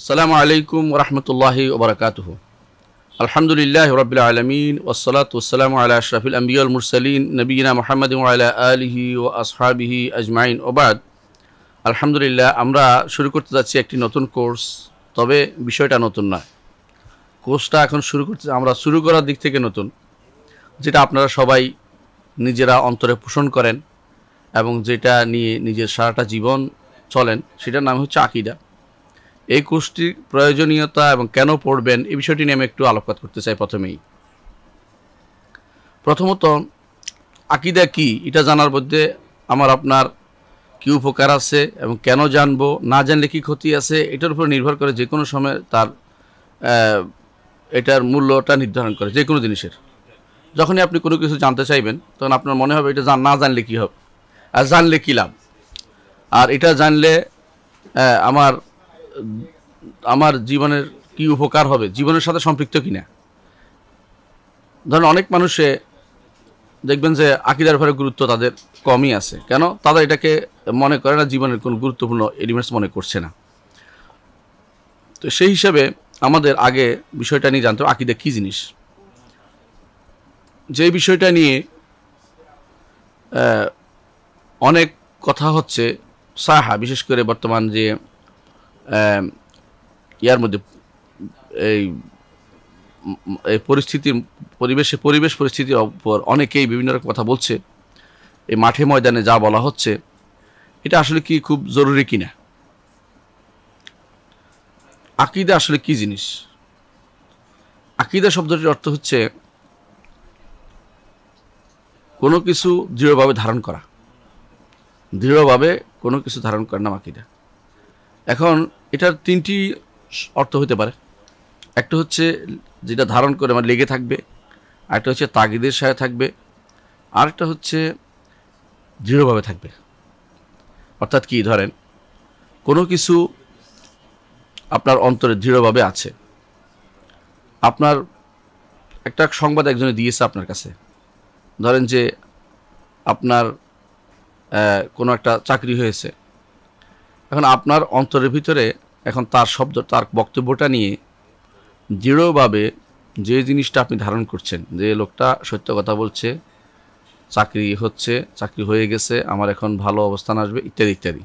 আসসালামু আলাইকুম রহমতুল্লাহি ওবরাকাতহ আলহামদুলিল্লাহ রবিল আলমিন ওসলাত ওসালাম আল্লাহ আশরাফিল আম্বিউল মুরসালিন নবীনা মোহাম্মদ আল্লাহ আলহি ও আসহাবিহি আজমাইন ওবাদ আলহামদুলিল্লাহ আমরা শুরু করতে যাচ্ছি একটি নতুন কোর্স তবে বিষয়টা নতুন নয় কোর্সটা এখন শুরু করতে আমরা শুরু করার দিক থেকে নতুন যেটা আপনারা সবাই নিজেরা অন্তরে পোষণ করেন এবং যেটা নিয়ে নিজের সারাটা জীবন চলেন সেটার নাম হচ্ছে আকিদা এই কোর্সটির প্রয়োজনীয়তা এবং কেন পড়বেন এই বিষয়টি নিয়ে আমি একটু আলোকপাত করতে চাই প্রথমেই প্রথমত আকিদা কি এটা জানার মধ্যে আমার আপনার কী উপকার আছে এবং কেন জানবো না জানলে কি ক্ষতি আছে এটার উপর নির্ভর করে যে কোনো সময় তার এটার মূল্যটা নির্ধারণ করে যে কোনো জিনিসের যখনই আপনি কোনো কিছু জানতে চাইবেন তখন আপনার মনে হবে এটা না জানলে কী হবে আর জানলে কী লাভ আর এটা জানলে আমার আমার জীবনের কি উপকার হবে জীবনের সাথে সম্পৃক্ত কিনা ধরেন অনেক মানুষে দেখবেন যে আকিদার ঘরে গুরুত্ব তাদের কমই আছে কেন তারা এটাকে মনে করে না জীবনের কোনো গুরুত্বপূর্ণ এলিমেন্টস মনে করছে না তো সেই হিসাবে আমাদের আগে বিষয়টা নিয়ে জানতে হবে আকিদা কী জিনিস যে বিষয়টা নিয়ে অনেক কথা হচ্ছে সাহা বিশেষ করে বর্তমান যে ইয়ার মধ্যে এই এই পরিস্থিতির পরিবেশে পরিবেশ পরিস্থিতির ওপর অনেকেই বিভিন্ন রকম কথা বলছে এই মাঠে ময়দানে যা বলা হচ্ছে এটা আসলে কি খুব জরুরি কিনা আকিদা আসলে কি জিনিস আকিদা শব্দটির অর্থ হচ্ছে কোনো কিছু দৃঢ়ভাবে ধারণ করা দৃঢ়ভাবে কোনো কিছু ধারণ করার নাম আকিদা এখন এটার তিনটি অর্থ হতে পারে একটা হচ্ছে যেটা ধারণ করে মানে লেগে থাকবে আরেকটা হচ্ছে তাগিদের সাথে থাকবে আরেকটা হচ্ছে দৃঢ়ভাবে থাকবে অর্থাৎ কি ধরেন কোনো কিছু আপনার অন্তরে দৃঢ়ভাবে আছে আপনার একটা সংবাদ একজনে দিয়েছে আপনার কাছে ধরেন যে আপনার কোনো একটা চাকরি হয়েছে এখন আপনার অন্তরের ভিতরে এখন তার শব্দ তার বক্তব্যটা নিয়ে দৃঢ়ভাবে যে জিনিসটা আপনি ধারণ করছেন যে লোকটা সত্য কথা বলছে চাকরি হচ্ছে চাকরি হয়ে গেছে আমার এখন ভালো অবস্থান আসবে ইত্যাদি ইত্যাদি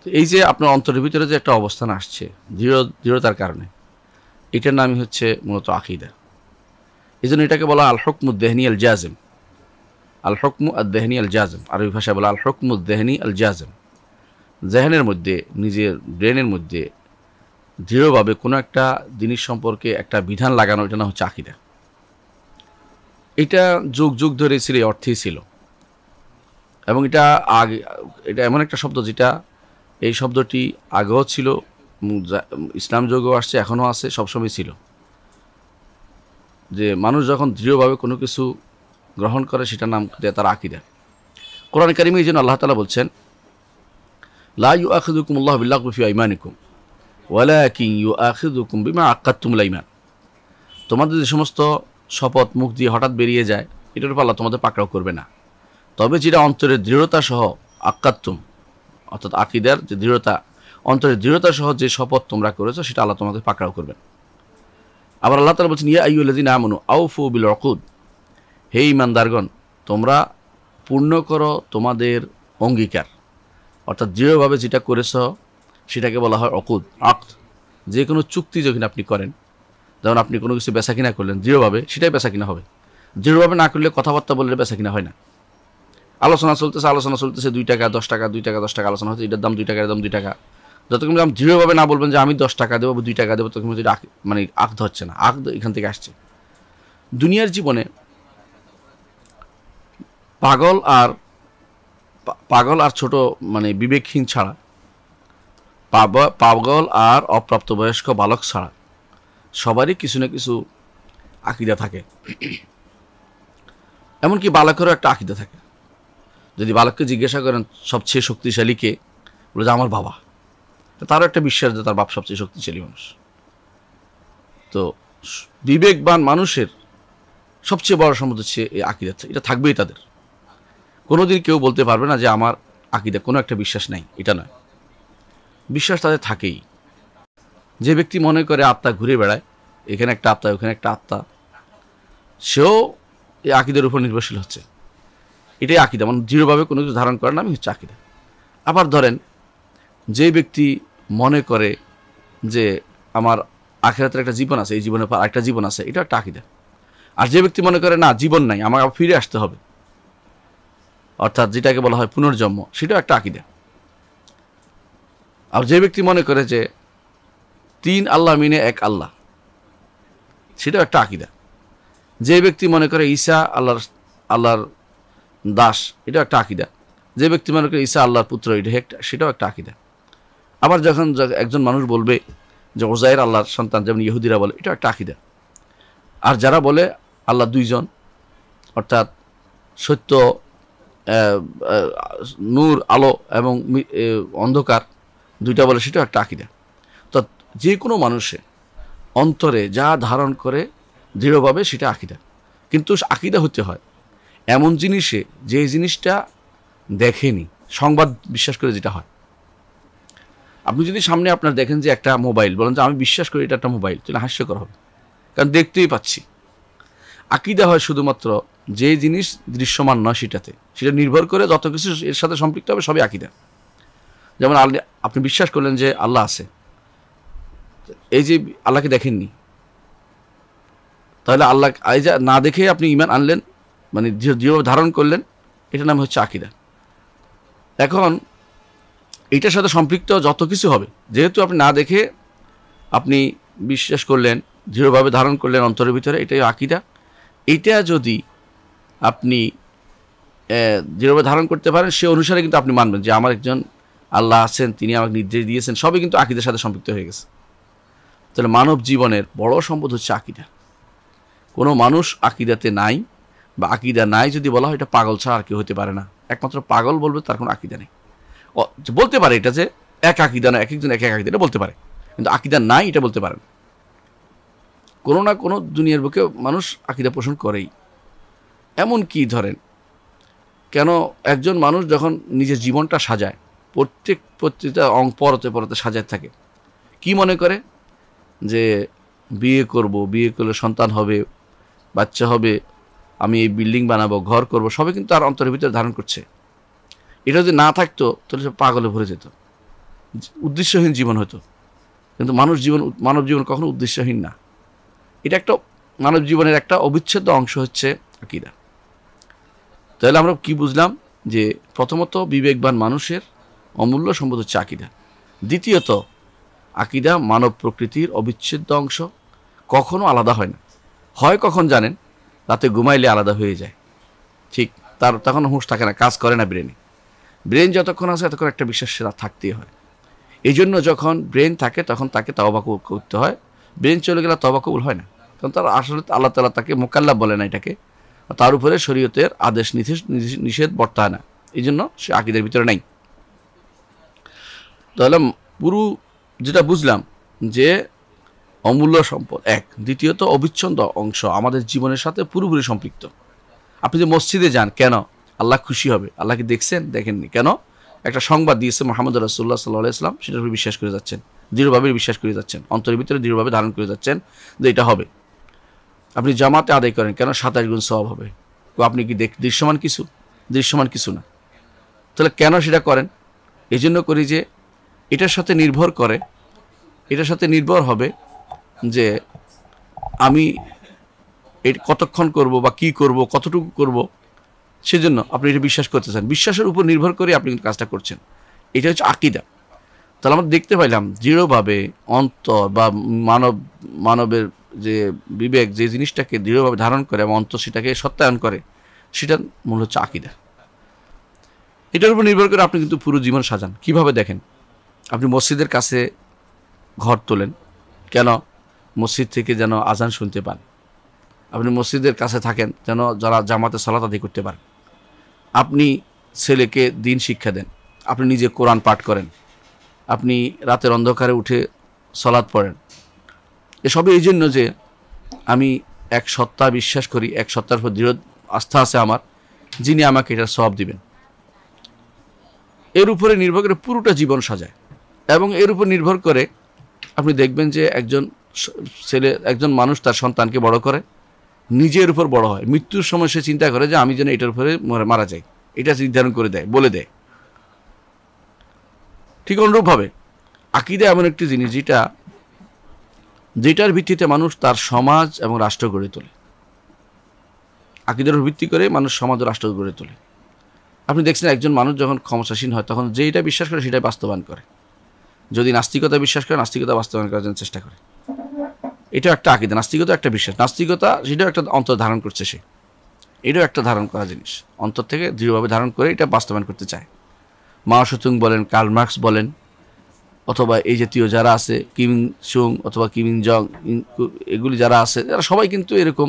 তো এই যে আপনার অন্তরের ভিতরে যে একটা অবস্থান আসছে দৃঢ় দৃঢ়তার কারণে এটার নামই হচ্ছে মূলত আকিদা এই জন্য এটাকে বলা আল হকমু দেহনি আল জাজেম আল হকমু আল দেহনি আল জাজেম আরবি ভাষায় বলা আল হকমু দেহনি আল জাজেম জেহেনের মধ্যে নিজের ব্রেনের মধ্যে দৃঢ়ভাবে কোনো একটা জিনিস সম্পর্কে একটা বিধান লাগানো এটা না হচ্ছে আকিদা এটা যুগ যুগ ধরে ছিল এই অর্থেই ছিল এবং এটা আগে এটা এমন একটা শব্দ যেটা এই শব্দটি আগেও ছিল ইসলাম যুগেও আসছে এখনও আছে সবসময় ছিল যে মানুষ যখন দৃঢ়ভাবে কোনো কিছু গ্রহণ করে সেটার নাম দেয় তার আকিদা কোরআন কারিমে এই জন্য আল্লাহ তালা বলছেন লা ইউ আখিদুকুম আল্লাহ বিল্লাহফি আইমানিকুম ওয়ালা কিং ইউ আখিদুকুম বিমা তোমাদের যে সমস্ত শপথ মুখ দিয়ে হঠাৎ বেরিয়ে যায় এটার উপর আল্লাহ তোমাদের পাকড়াও করবে না তবে যেটা অন্তরের দৃঢ়তা সহ আকাত্তুম অর্থাৎ আকিদার যে দৃঢ়তা অন্তরের দৃঢ়তা সহ যে শপথ তোমরা করেছো সেটা আল্লাহ তোমাদের পাকড়াও করবেন আবার আল্লাহ তালা বলছেন ইয়া আইউল্লাদিন আমনু আউফু বিল অকুদ হে ইমানদারগণ তোমরা পূর্ণ করো তোমাদের অঙ্গীকার অর্থাৎ দৃঢ়ভাবে যেটা করেছ সেটাকে বলা হয় অকুদ আক্ত যে কোনো চুক্তি যখন আপনি করেন যেমন আপনি কোনো কিছু বেচা কিনা করলেন দৃঢ়ভাবে সেটাই বেচা কিনা হবে দৃঢ়ভাবে না করলে কথাবার্তা বললে বেচা কিনা হয় না আলোচনা চলতেছে আলোচনা চলতেছে দুই টাকা দশ টাকা দুই টাকা দশ টাকা আলোচনা হচ্ছে এটার দাম দুই টাকার দাম দুই টাকা যতক্ষণ আমি দৃঢ়ভাবে না বলবেন যে আমি দশ টাকা দেবো দুই টাকা দেবো তখন যদি মানে আখ ধরছে না আখ এখান থেকে আসছে দুনিয়ার জীবনে পাগল আর পাগল আর ছোট মানে বিবেকহীন ছাড়া পাগল আর অপ্রাপ্তবয়স্ক বালক ছাড়া সবারই কিছু না কিছু আকিদা থাকে এমনকি বালকেরও একটা আকিদা থাকে যদি বালককে জিজ্ঞাসা করেন সবচেয়ে শক্তিশালী কে বলে যে আমার বাবা তারও একটা বিশ্বাস যে তার বাপ সবচেয়ে শক্তিশালী মানুষ তো বিবেকবান মানুষের সবচেয়ে বড় সম্পদ হচ্ছে এই আকিদা এটা থাকবেই তাদের কোনোদিন কেউ বলতে পারবে না যে আমার আকিদা কোনো একটা বিশ্বাস নাই এটা নয় বিশ্বাস তাদের থাকেই যে ব্যক্তি মনে করে আত্মা ঘুরে বেড়ায় এখানে একটা আত্মা ওখানে একটা আত্মা সেও এই আকিদের উপর নির্ভরশীল হচ্ছে এটাই আকিদা মানে দৃঢ়ভাবে কোনো কিছু ধারণ করার নামই হচ্ছে আকিদা আবার ধরেন যে ব্যক্তি মনে করে যে আমার আখেরাতের একটা জীবন আছে এই জীবনের পর একটা জীবন আছে এটা একটা আকিদা আর যে ব্যক্তি মনে করে না জীবন নাই আমাকে ফিরে আসতে হবে অর্থাৎ যেটাকে বলা হয় পুনর্জন্ম সেটাও একটা আকিদে আর যে ব্যক্তি মনে করে যে তিন আল্লাহ মিনে এক আল্লাহ সেটাও একটা আকিদা যে ব্যক্তি মনে করে ঈশা আল্লাহর আল্লাহর দাস এটাও একটা আকিদা যে ব্যক্তি মনে করে ঈশা আল্লাহর পুত্র এটা একটা সেটাও একটা আকিদা আবার যখন একজন মানুষ বলবে যে ওজায়ের আল্লাহর সন্তান যেমন ইহুদিরা বলে এটা একটা আকিদা আর যারা বলে আল্লাহ দুইজন অর্থাৎ সত্য নূর আলো এবং অন্ধকার দুইটা বলে সেটাও একটা আকিদা তো যে কোনো মানুষে অন্তরে যা ধারণ করে দৃঢ়ভাবে সেটা আকিদা কিন্তু আকিদা হতে হয় এমন জিনিসে যে জিনিসটা দেখেনি সংবাদ বিশ্বাস করে যেটা হয় আপনি যদি সামনে আপনার দেখেন যে একটা মোবাইল বলেন যে আমি বিশ্বাস করি এটা একটা মোবাইল তাহলে হাস্যকর হবে কারণ দেখতেই পাচ্ছি আকিদা হয় শুধুমাত্র যে জিনিস দৃশ্যমান নয় সেটাতে সেটা নির্ভর করে যত কিছু এর সাথে সম্পৃক্ত হবে সবই আঁকিদা যেমন আপনি বিশ্বাস করলেন যে আল্লাহ আছে এই যে আল্লাহকে দেখেননি তাহলে আল্লাহ এই যা না দেখে আপনি ইমান আনলেন মানে যেভাবে ধারণ করলেন এটার নাম হচ্ছে আকিদা এখন এটার সাথে সম্পৃক্ত যত কিছু হবে যেহেতু আপনি না দেখে আপনি বিশ্বাস করলেন দৃঢ়ভাবে ধারণ করলেন অন্তরের ভিতরে এটাই আকিদা এটা যদি আপনি যেভাবে ধারণ করতে পারেন সে অনুসারে কিন্তু আপনি মানবেন যে আমার একজন আল্লাহ আছেন তিনি আমাকে নির্দেশ দিয়েছেন সবই কিন্তু আকিদের সাথে সম্পৃক্ত হয়ে গেছে তাহলে মানব জীবনের বড় সম্পদ হচ্ছে আকিদা কোনো মানুষ আকিদাতে নাই বা আকিদা নাই যদি বলা হয় এটা পাগল ছাড়া আর কেউ হতে পারে না একমাত্র পাগল বলবে তার কোনো আকিদা নেই বলতে পারে এটা যে এক আকিদা না এক একজন এক এক আকিদা এটা বলতে পারে কিন্তু আকিদা নাই এটা বলতে পারে না কোনো না কোনো দুনিয়ার বুকে মানুষ আকিদা পোষণ করেই এমন কি ধরেন কেন একজন মানুষ যখন নিজের জীবনটা সাজায় প্রত্যেক প্রত্যেকটা অং পরতে পরতে সাজায় থাকে কি মনে করে যে বিয়ে করব বিয়ে করলে সন্তান হবে বাচ্চা হবে আমি এই বিল্ডিং বানাবো ঘর করব সবে কিন্তু তার অন্তরের ভিতরে ধারণ করছে এটা যদি না থাকতো তাহলে সব পাগলে ভরে যেত উদ্দেশ্যহীন জীবন হতো কিন্তু মানুষ জীবন মানব জীবন কখনো উদ্দেশ্যহীন না এটা একটা মানব জীবনের একটা অবিচ্ছেদ্য অংশ হচ্ছে আকিদা তাহলে আমরা কি বুঝলাম যে প্রথমত বিবেকবান মানুষের অমূল্য সম্পদ হচ্ছে আকিদা দ্বিতীয়ত আকিদা মানব প্রকৃতির অবিচ্ছেদ্য অংশ কখনো আলাদা হয় না হয় কখন জানেন রাতে ঘুমাইলে আলাদা হয়ে যায় ঠিক তার তখন হুঁশ থাকে না কাজ করে না ব্রেনে ব্রেন যতক্ষণ আছে ততক্ষণ একটা বিশ্বাস সেরা থাকতেই হয় এই জন্য যখন ব্রেন থাকে তখন তাকে তবা করতে হয় ব্রেন চলে গেলে তবাকবুল হয় না কারণ তার আসলে আল্লাহ তালা তাকে মোকাল্লা বলে না এটাকে তার উপরে শরীয়তের আদেশ নিষেধ বর্তায় না এই জন্য সে আকিদের ভিতরে নাই তাহলে পুরু যেটা বুঝলাম যে অমূল্য সম্পদ এক দ্বিতীয়ত অবিচ্ছন্দ অংশ আমাদের জীবনের সাথে পুরোপুরি সম্পৃক্ত আপনি যে মসজিদে যান কেন আল্লাহ খুশি হবে আল্লাহকে দেখছেন দেখেননি কেন একটা সংবাদ দিয়েছে মোহাম্মদ রাসুল্লাহ সাল্লাহ ইসলাম সেটার উপর বিশ্বাস করে যাচ্ছেন দৃঢ়ভাবে বিশ্বাস করে যাচ্ছেন অন্তরের ভিতরে দৃঢ়ভাবে ধারণ করে যাচ্ছেন যে এটা হবে আপনি জামাতে আদায় করেন কেন সাতাশ গুণ সব হবে আপনি কি দেখ দৃশ্যমান কিছু দৃশ্যমান কিছু না তাহলে কেন সেটা করেন এই জন্য করি যে এটার সাথে নির্ভর করে এটার সাথে নির্ভর হবে যে আমি এটা কতক্ষণ করব বা কি করব কতটুকু করব সেজন্য আপনি এটা বিশ্বাস করতে চান বিশ্বাসের উপর নির্ভর করে আপনি কিন্তু কাজটা করছেন এটা হচ্ছে আকিদা তাহলে আমরা দেখতে পাইলাম দৃঢ়ভাবে অন্তর বা মানব মানবের যে বিবেক যে জিনিসটাকে দৃঢ়ভাবে ধারণ করে এবং অন্ত সেটাকে সত্যায়ন করে সেটার মূল হচ্ছে আকিদা এটার উপর নির্ভর করে আপনি কিন্তু পুরো জীবন সাজান কিভাবে দেখেন আপনি মসজিদের কাছে ঘর তোলেন কেন মসজিদ থেকে যেন আজান শুনতে পান আপনি মসজিদের কাছে থাকেন যেন যারা জামাতে সলাত আদি করতে পারেন আপনি ছেলেকে দিন শিক্ষা দেন আপনি নিজে কোরআন পাঠ করেন আপনি রাতের অন্ধকারে উঠে সলাদ পড়েন এসবে এই জন্য যে আমি এক সত্তা বিশ্বাস করি এক সত্তার উপর দৃঢ় আস্থা আছে আমার যিনি আমাকে এটা সব দিবেন এর উপরে নির্ভর করে পুরোটা জীবন সাজায় এবং এর উপর নির্ভর করে আপনি দেখবেন যে একজন ছেলে একজন মানুষ তার সন্তানকে বড় করে নিজের উপর বড় হয় মৃত্যুর সময় সে চিন্তা করে যে আমি যেন এটার উপরে মারা যাই এটা নির্ধারণ করে দেয় বলে দেয় ঠিক অনুরূপভাবে আকিদা এমন একটি জিনিস যেটা যেটার ভিত্তিতে মানুষ তার সমাজ এবং রাষ্ট্র গড়ে তোলে আকিদের ভিত্তি করে মানুষ সমাজ ও রাষ্ট্র গড়ে তোলে আপনি দেখছেন একজন মানুষ যখন ক্ষমতাসীন হয় তখন যেটা বিশ্বাস করে সেটাই বাস্তবায়ন করে যদি নাস্তিকতা বিশ্বাস করে নাস্তিকতা বাস্তবায়ন করার জন্য চেষ্টা করে এটাও একটা আকিদা নাস্তিকতা একটা বিশ্বাস নাস্তিকতা সেটাও একটা অন্তর ধারণ করছে সে এটাও একটা ধারণ করা জিনিস অন্তর থেকে দৃঢ়ভাবে ধারণ করে এটা বাস্তবায়ন করতে চায় মা সুতুং বলেন কার্ল মার্কস বলেন অথবা এই জাতীয় যারা আছে কিমিং সুং অথবা কিমিং জং এগুলি যারা আছে যারা সবাই কিন্তু এরকম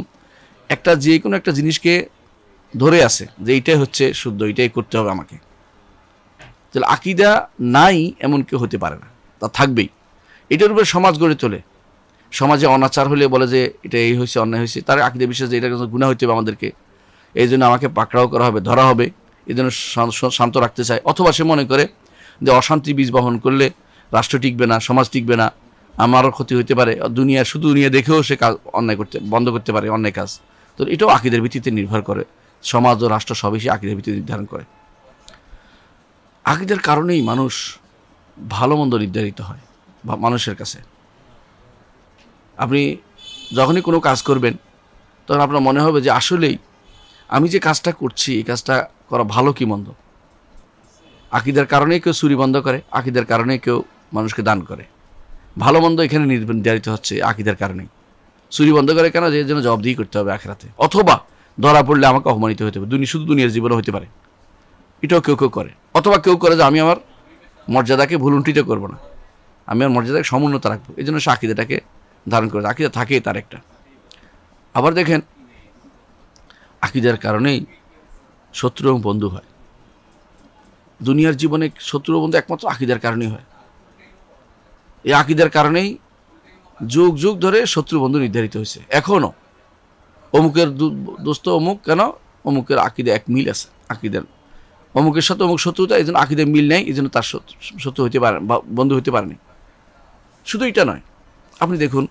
একটা যে কোনো একটা জিনিসকে ধরে আছে যে এইটাই হচ্ছে শুদ্ধ এইটাই করতে হবে আমাকে তাহলে আকিদা নাই এমন কেউ হতে পারে না তা থাকবেই এটার উপরে সমাজ গড়ে তোলে সমাজে অনাচার হলে বলে যে এটা এই হয়েছে অন্যায় হয়েছে তার আকিদা বিশ্বাস যে এটা গুণা হইতে হবে আমাদেরকে এই জন্য আমাকে পাকড়াও করা হবে ধরা হবে এই জন্য শান্ত রাখতে চায় অথবা সে মনে করে যে অশান্তি বীজ বহন করলে রাষ্ট্র টিকবে না সমাজ টিকবে না আমারও ক্ষতি হইতে পারে দুনিয়া শুধু দুনিয়া দেখেও সে কাজ অন্যায় করতে বন্ধ করতে পারে অন্যায় কাজ তো এটাও আকিদের ভিত্তিতে নির্ভর করে সমাজ ও রাষ্ট্র সবই সে আকিদের ভিত্তিতে নির্ধারণ করে আকিদের কারণেই মানুষ ভালো মন্দ নির্ধারিত হয় বা মানুষের কাছে আপনি যখনই কোনো কাজ করবেন তখন আপনার মনে হবে যে আসলেই আমি যে কাজটা করছি এই কাজটা করা ভালো কি মন্দ আকিদের কারণে কেউ চুরি বন্ধ করে আকিদের কারণে কেউ মানুষকে দান করে ভালো মন্দ এখানে নির্ধারিত হচ্ছে আকিদের কারণে চুরি বন্ধ করে কেন যে জন্য জবাবদিহি করতে হবে আখেরাতে অথবা ধরা পড়লে আমাকে অপমানিত হতে হবে দুনি শুধু দুনিয়ার জীবনে হতে পারে এটাও কেউ কেউ করে অথবা কেউ করে যে আমি আমার মর্যাদাকে ভুলুণ্ঠিত করবো না আমি আমার মর্যাদাকে সমুন্নত রাখবো এই জন্য সে আকিদাটাকে ধারণ করে আকিদা থাকে তার একটা আবার দেখেন আকিদার কারণেই শত্রু এবং বন্ধু হয় দুনিয়ার জীবনে শত্রু বন্ধু একমাত্র আকিদার কারণেই হয় এই আকিদের কারণেই যুগ যুগ ধরে শত্রু বন্ধু নির্ধারিত হয়েছে এখনও অমুকের দোস্ত অমুক কেন অমুকের আকিদে এক মিল আছে আকিদের অমুকের সাথে অমুক শত্রুতা এই জন্য আকিদের মিল নেই এই জন্য তার শত্রু হইতে পারে বন্ধু হইতে পারেনি শুধু এটা নয় আপনি দেখুন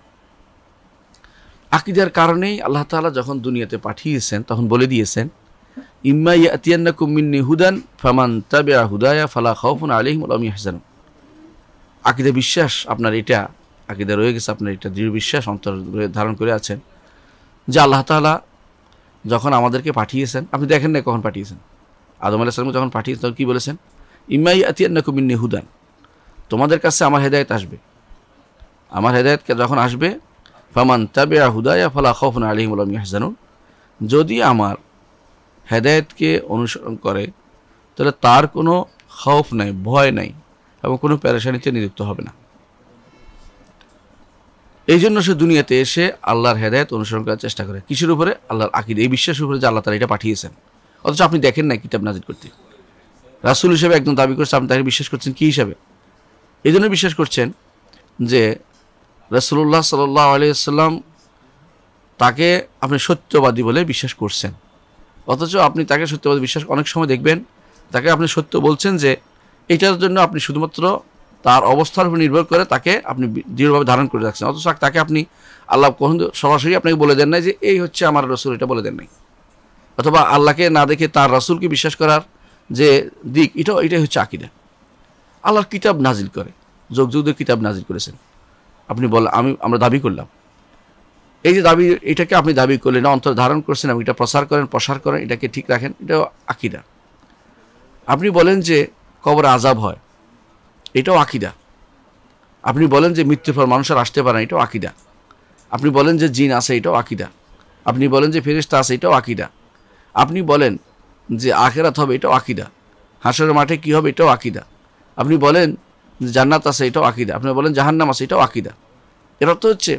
আকিদার কারণেই আল্লাহ তালা যখন দুনিয়াতে পাঠিয়েছেন তখন বলে দিয়েছেন ইম্মা ইয়াতিয়ান্না কুমিন্নি হুদান ফামান তাবে হুদায়া ফালা খাউফুন আলিহিম আলমী হাসানুম আকিদা বিশ্বাস আপনার এটা আকিদে রয়ে গেছে আপনার এটা দৃঢ় বিশ্বাস অন্তর ধারণ করে আছেন যে আল্লাহ তালা যখন আমাদেরকে পাঠিয়েছেন আপনি দেখেন না কখন পাঠিয়েছেন আদম আলাহিসামকে যখন পাঠিয়েছেন তখন কী বলেছেন ইম্মাই আতিয়ান্না কুমিন নেহুদান তোমাদের কাছে আমার হেদায়ত আসবে আমার হেদায়ত যখন আসবে ফামান তাবে হুদায়া ফালা খফন আলিম আলম ইয়াহজানুন যদি আমার হেদায়তকে অনুসরণ করে তাহলে তার কোনো খফ নাই ভয় নাই এবং কোনো প্যারাসানিতে নিযুক্ত হবে না এই জন্য সে দুনিয়াতে এসে আল্লাহর হেদায়ত অনুসরণ করার চেষ্টা করে কিসের উপরে আল্লাহর আকিদ এই বিশ্বাসের উপরে যে আল্লাহ তারা এটা পাঠিয়েছেন অথচ আপনি দেখেন না কিতাব নাজির করতে রাসুল হিসেবে একদম দাবি করছে আপনি তাকে বিশ্বাস করছেন কী হিসাবে এই জন্য বিশ্বাস করছেন যে রাসুল্লাহ সাল্লাহ আলিয়াল্লাম তাকে আপনি সত্যবাদী বলে বিশ্বাস করছেন অথচ আপনি তাকে সত্যবাদী বিশ্বাস অনেক সময় দেখবেন তাকে আপনি সত্য বলছেন যে এটার জন্য আপনি শুধুমাত্র তার অবস্থার উপর নির্ভর করে তাকে আপনি দৃঢ়ভাবে ধারণ করে রাখছেন অথচ তাকে আপনি আল্লাহ কখন সরাসরি আপনাকে বলে দেন নাই যে এই হচ্ছে আমার রসুল এটা বলে দেন নাই অথবা আল্লাহকে না দেখে তার রাসুলকে বিশ্বাস করার যে দিক এটা এটাই হচ্ছে আকিদা আল্লাহর কিতাব নাজিল করে যোগ যুগ কিতাব নাজিল করেছেন আপনি বল আমি আমরা দাবি করলাম এই যে দাবি এটাকে আপনি দাবি করলেন অন্তর ধারণ করছেন এবং এটা প্রসার করেন প্রসার করেন এটাকে ঠিক রাখেন এটা আকিদা আপনি বলেন যে কবর আজাব হয় এটাও আকিদা আপনি বলেন যে মৃত্যুর পর মানুষ আর আসতে পারে না এটাও আকিদা আপনি বলেন যে জিন আছে এটাও আকিদা আপনি বলেন যে ফেরিস্তা আছে এটাও আকিদা আপনি বলেন যে আখেরাত হবে এটাও আকিদা হাঁসের মাঠে কি হবে এটাও আকিদা আপনি বলেন জান্নাত আছে এটাও আকিদা আপনি বলেন জাহান্নাম আছে এটাও আকিদা এর অর্থ হচ্ছে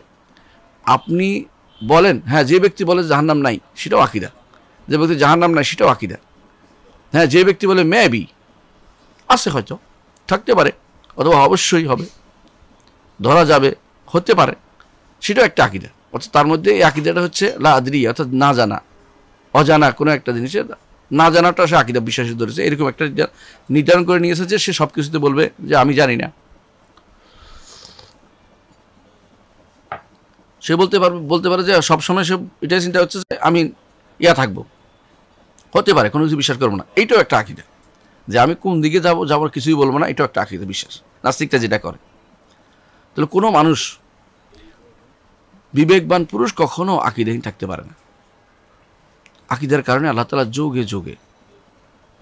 আপনি বলেন হ্যাঁ যে ব্যক্তি বলে জাহান্নাম নাই সেটাও আকিদা যে ব্যক্তি জাহান্নাম নাই সেটাও আকিদা হ্যাঁ যে ব্যক্তি বলে মেবি আছে হয়তো থাকতে পারে অথবা অবশ্যই হবে ধরা যাবে হতে পারে সেটাও একটা আকিদা অর্থাৎ তার মধ্যে এই আকিদাটা হচ্ছে লাদরি অর্থাৎ না জানা অজানা কোনো একটা জিনিসের না জানাটা সে আকিদা বিশ্বাসের ধরেছে এরকম একটা নির্ধারণ করে নিয়েছে যে সে সব কিছুতে বলবে যে আমি জানি না সে বলতে পারবে বলতে পারে যে সবসময় সে এটাই চিন্তা হচ্ছে যে আমি ইয়া থাকবো হতে পারে কোনো কিছু বিশ্বাস করবো না এইটাও একটা আকিদা যে আমি কোন দিকে যাব যাবার কিছুই বলবো না এটাও একটা আকিদা বিশ্বাস নাস্তিকটা যেটা করে তাহলে কোনো মানুষ বিবেকবান পুরুষ কখনো আকিদাহীন থাকতে পারে না আকিদার কারণে আল্লাহ তালা যোগে যোগে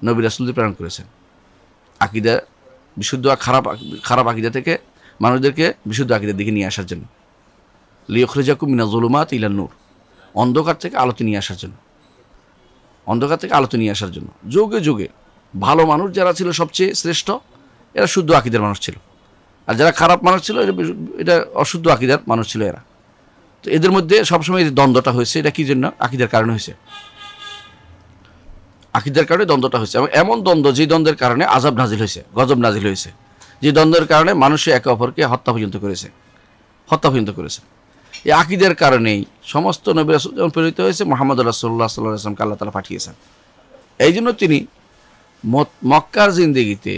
নবী রাসুলদের প্রেরণ করেছেন আকিদা বিশুদ্ধ খারাপ খারাপ আকিদা থেকে মানুষদেরকে বিশুদ্ধ আকিদের দিকে নিয়ে আসার জন্য লিওখরেজাকু মিনা জলুমাত ইলা নূর অন্ধকার থেকে আলোতে নিয়ে আসার জন্য অন্ধকার থেকে আলোতে নিয়ে আসার জন্য যোগে যোগে ভালো মানুষ যারা ছিল সবচেয়ে শ্রেষ্ঠ এরা শুদ্ধ আকিদের মানুষ ছিল আর যারা খারাপ মানুষ ছিল এটা অশুদ্ধ আকিদার মানুষ ছিল এরা তো এদের মধ্যে সবসময় যে দ্বন্দ্বটা হয়েছে এটা কী জন্য আকিদের কারণে হয়েছে আকিদের কারণে দ্বন্দ্বটা হয়েছে এবং এমন দ্বন্দ্ব যে দ্বন্দ্বের কারণে আজাব নাজিল হয়েছে গজব নাজিল হয়েছে যে দ্বন্দ্বের কারণে মানুষে একে অপরকে হত্যা পর্যন্ত করেছে হত্যা পর্যন্ত করেছে এই আকিদের কারণেই সমস্ত নবীর যেমন প্রেরিত হয়েছে মোহাম্মদ রাসোল্লা সাল্লাহ আসলামকে আল্লাহ তালা পাঠিয়েছেন এই জন্য তিনি মক্কার জিন্দিগিতে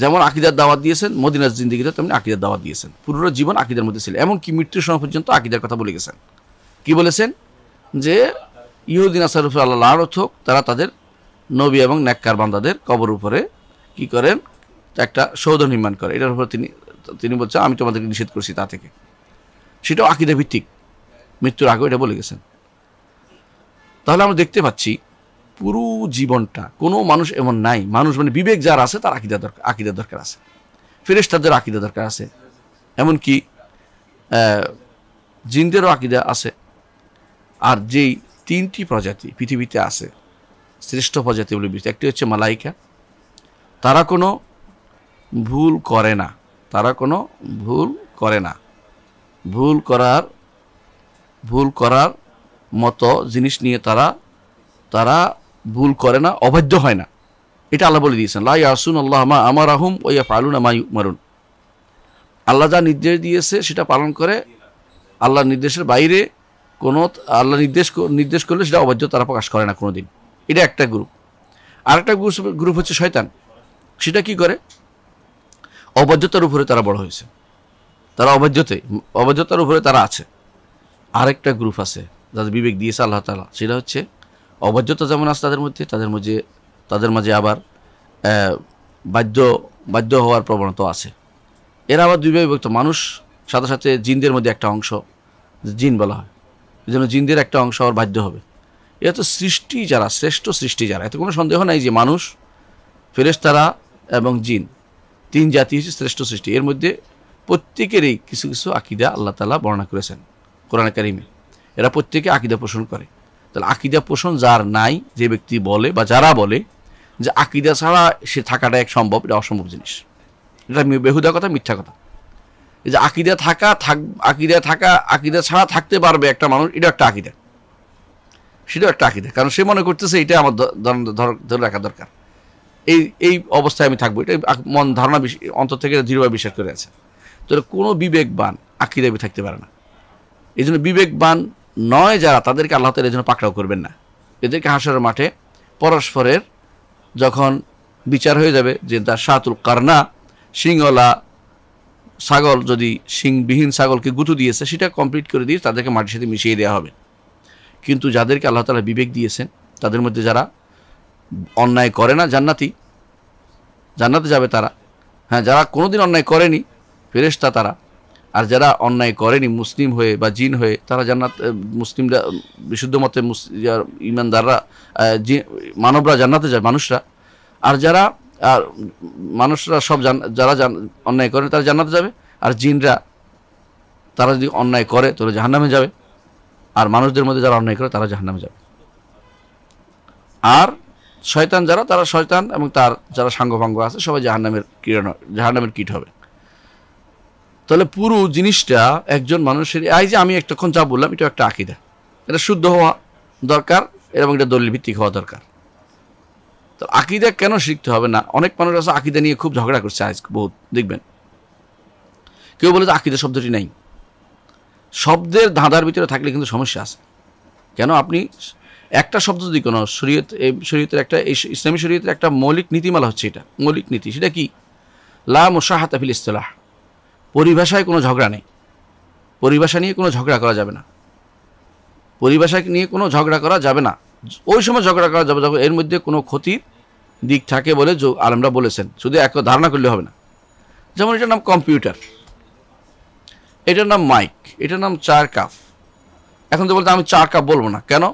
যেমন আকিদার দাওয়াত দিয়েছেন মদিনার জিন্দিগিতে তেমনি আকিদার দাওয়াত দিয়েছেন পুরো জীবন আকিদার মধ্যে ছিল এমনকি মৃত্যুর সময় পর্যন্ত আকিদার কথা বলে গেছেন কি বলেছেন যে ইহুদিন আসারুফ আল্লাহ হোক তারা তাদের নবী এবং ন্যাক্কার বান্দাদের কবর উপরে কি করেন একটা সৌধ নির্মাণ করে এটার উপর তিনি তিনি বলছেন আমি তোমাদেরকে নিষেধ করছি তা থেকে সেটাও আকিদা ভিত্তিক মৃত্যুর আগেও এটা বলে গেছেন তাহলে আমরা দেখতে পাচ্ছি পুরো জীবনটা কোনো মানুষ এমন নাই মানুষ মানে বিবেক যার আছে তার আকিদা দরকার আকিদা দরকার আছে ফেরেস্তাদের আকিদা দরকার আছে এমনকি জিনদেরও আকিদা আছে আর যেই তিনটি প্রজাতি পৃথিবীতে আছে শ্রেষ্ঠ প্রজাতি বলে একটি হচ্ছে মালাইকা তারা কোনো ভুল করে না তারা কোনো ভুল করে না ভুল করার ভুল করার মতো জিনিস নিয়ে তারা তারা ভুল করে না অবাধ্য হয় না এটা আল্লাহ বলে দিয়েছেন লাই আসুন আল্লাহ মা আমার আহম ওয়া ফালুন মাই মারুন আল্লাহ যা নির্দেশ দিয়েছে সেটা পালন করে আল্লাহ নির্দেশের বাইরে কোনো আল্লাহ নির্দেশ নির্দেশ করলে সেটা অবাধ্য তারা প্রকাশ করে না কোনো দিন এটা একটা গ্রুপ আরেকটা গ্রুপ হচ্ছে শয়তান সেটা কি করে অবাধ্যতার উপরে তারা বড় হয়েছে তারা অবাধ্যতে অবাধ্যতার উপরে তারা আছে আরেকটা গ্রুপ আছে যাদের বিবেক দিয়েছে আল্লাহ তালা সেটা হচ্ছে অবাধ্যতা যেমন আছে তাদের মধ্যে তাদের মধ্যে তাদের মাঝে আবার বাধ্য বাধ্য হওয়ার প্রবণতা আছে এরা আবার দুইভাবে বিভক্ত মানুষ সাথে সাথে জিনদের মধ্যে একটা অংশ জিন বলা হয় এই জন্য জিনদের একটা অংশ আবার বাধ্য হবে এরা তো সৃষ্টি যারা শ্রেষ্ঠ সৃষ্টি যারা এতে কোনো সন্দেহ নাই যে মানুষ ফেরেস্তারা এবং জিন তিন জাতি হচ্ছে শ্রেষ্ঠ সৃষ্টি এর মধ্যে প্রত্যেকেরই কিছু কিছু আকিদা আল্লাহ তালা বর্ণনা করেছেন কোরআন কারিমে এরা প্রত্যেকে আকিদা পোষণ করে তাহলে আকিদা পোষণ যার নাই যে ব্যক্তি বলে বা যারা বলে যে আকিদা ছাড়া সে থাকাটা এক সম্ভব এটা অসম্ভব জিনিস এটা বেহুদা কথা মিথ্যা কথা এই যে আকিদা থাকা থাক আকিদা থাকা আকিদা ছাড়া থাকতে পারবে একটা মানুষ এটা একটা আকিদা সেটাও একটা আকিদা কারণ সে মনে করতেছে এটা আমার ধরে রাখা দরকার এই এই অবস্থায় আমি থাকবো এটা মন ধারণা অন্তর থেকে দৃঢ়ভাবে বিশ্বাস করে আছে তাহলে কোনো বিবেকবান আকিদাবি থাকতে পারে না এই জন্য বিবেকবান নয় যারা তাদেরকে আল্লাহ তালা জন্য পাকড়াও করবেন না এদেরকে হাসার মাঠে পরস্পরের যখন বিচার হয়ে যাবে যে তার সাতুল কারনা সিংওয়ালা ছাগল যদি সিংবিহীন ছাগলকে গুঁতু দিয়েছে সেটা কমপ্লিট করে দিয়ে তাদেরকে মাটির সাথে মিশিয়ে দেওয়া হবে কিন্তু যাদেরকে আল্লাহ তালা বিবেক দিয়েছেন তাদের মধ্যে যারা অন্যায় করে না জান্নাতি জান্নাতে যাবে তারা হ্যাঁ যারা কোনোদিন অন্যায় করেনি ফেরেস্তা তারা আর যারা অন্যায় করেনি মুসলিম হয়ে বা জিন হয়ে তারা জান্নাত মুসলিমরা বিশুদ্ধ মতে ইমানদাররা মানবরা জান্নাতে যায় মানুষরা আর যারা আর মানুষরা সব যারা অন্যায় করে তারা জান্নাতে যাবে আর জিনরা তারা যদি অন্যায় করে তাহলে জাহান্নামে যাবে আর মানুষদের মধ্যে যারা অন্যায় করে তারা জাহান্নামে যাবে আর শয়তান যারা তারা শয়তান এবং তার যারা সাঙ্গভাঙ্গ আছে সবাই জাহান্নামের কীট জাহান্নামের কীট হবে তাহলে পুরো জিনিসটা একজন মানুষের এই যে আমি একটাক্ষণ যা বললাম এটা একটা আকিদা এটা শুদ্ধ হওয়া দরকার এবং এটা দলিল ভিত্তিক হওয়া দরকার তো আকিদা কেন শিখতে হবে না অনেক মানুষ আছে আকিদা নিয়ে খুব ঝগড়া করছে আজ বহুত দেখবেন কেউ বলে যে আকিদা শব্দটি নেই শব্দের ধাঁধার ভিতরে থাকলে কিন্তু সমস্যা আছে কেন আপনি একটা শব্দ যদি কোনো শরীয়ত এই শরীয়তের একটা ইসলামী শরীয়তের একটা মৌলিক নীতিমালা হচ্ছে এটা মৌলিক নীতি সেটা কি লা মোশাহাত আফিল ইস্তলাহ পরিভাষায় কোনো ঝগড়া নেই পরিভাষা নিয়ে কোনো ঝগড়া করা যাবে না পরিভাষা নিয়ে কোনো ঝগড়া করা যাবে না ওই সময় ঝগড়া করা যাবে যখন এর মধ্যে কোনো ক্ষতির দিক থাকে বলে আলমরা বলেছেন শুধু এক ধারণা করলে হবে না যেমন এটার নাম কম্পিউটার এটার নাম মাইক এটার নাম চার কাপ এখন তো বলতে আমি চার কাপ বলবো না কেন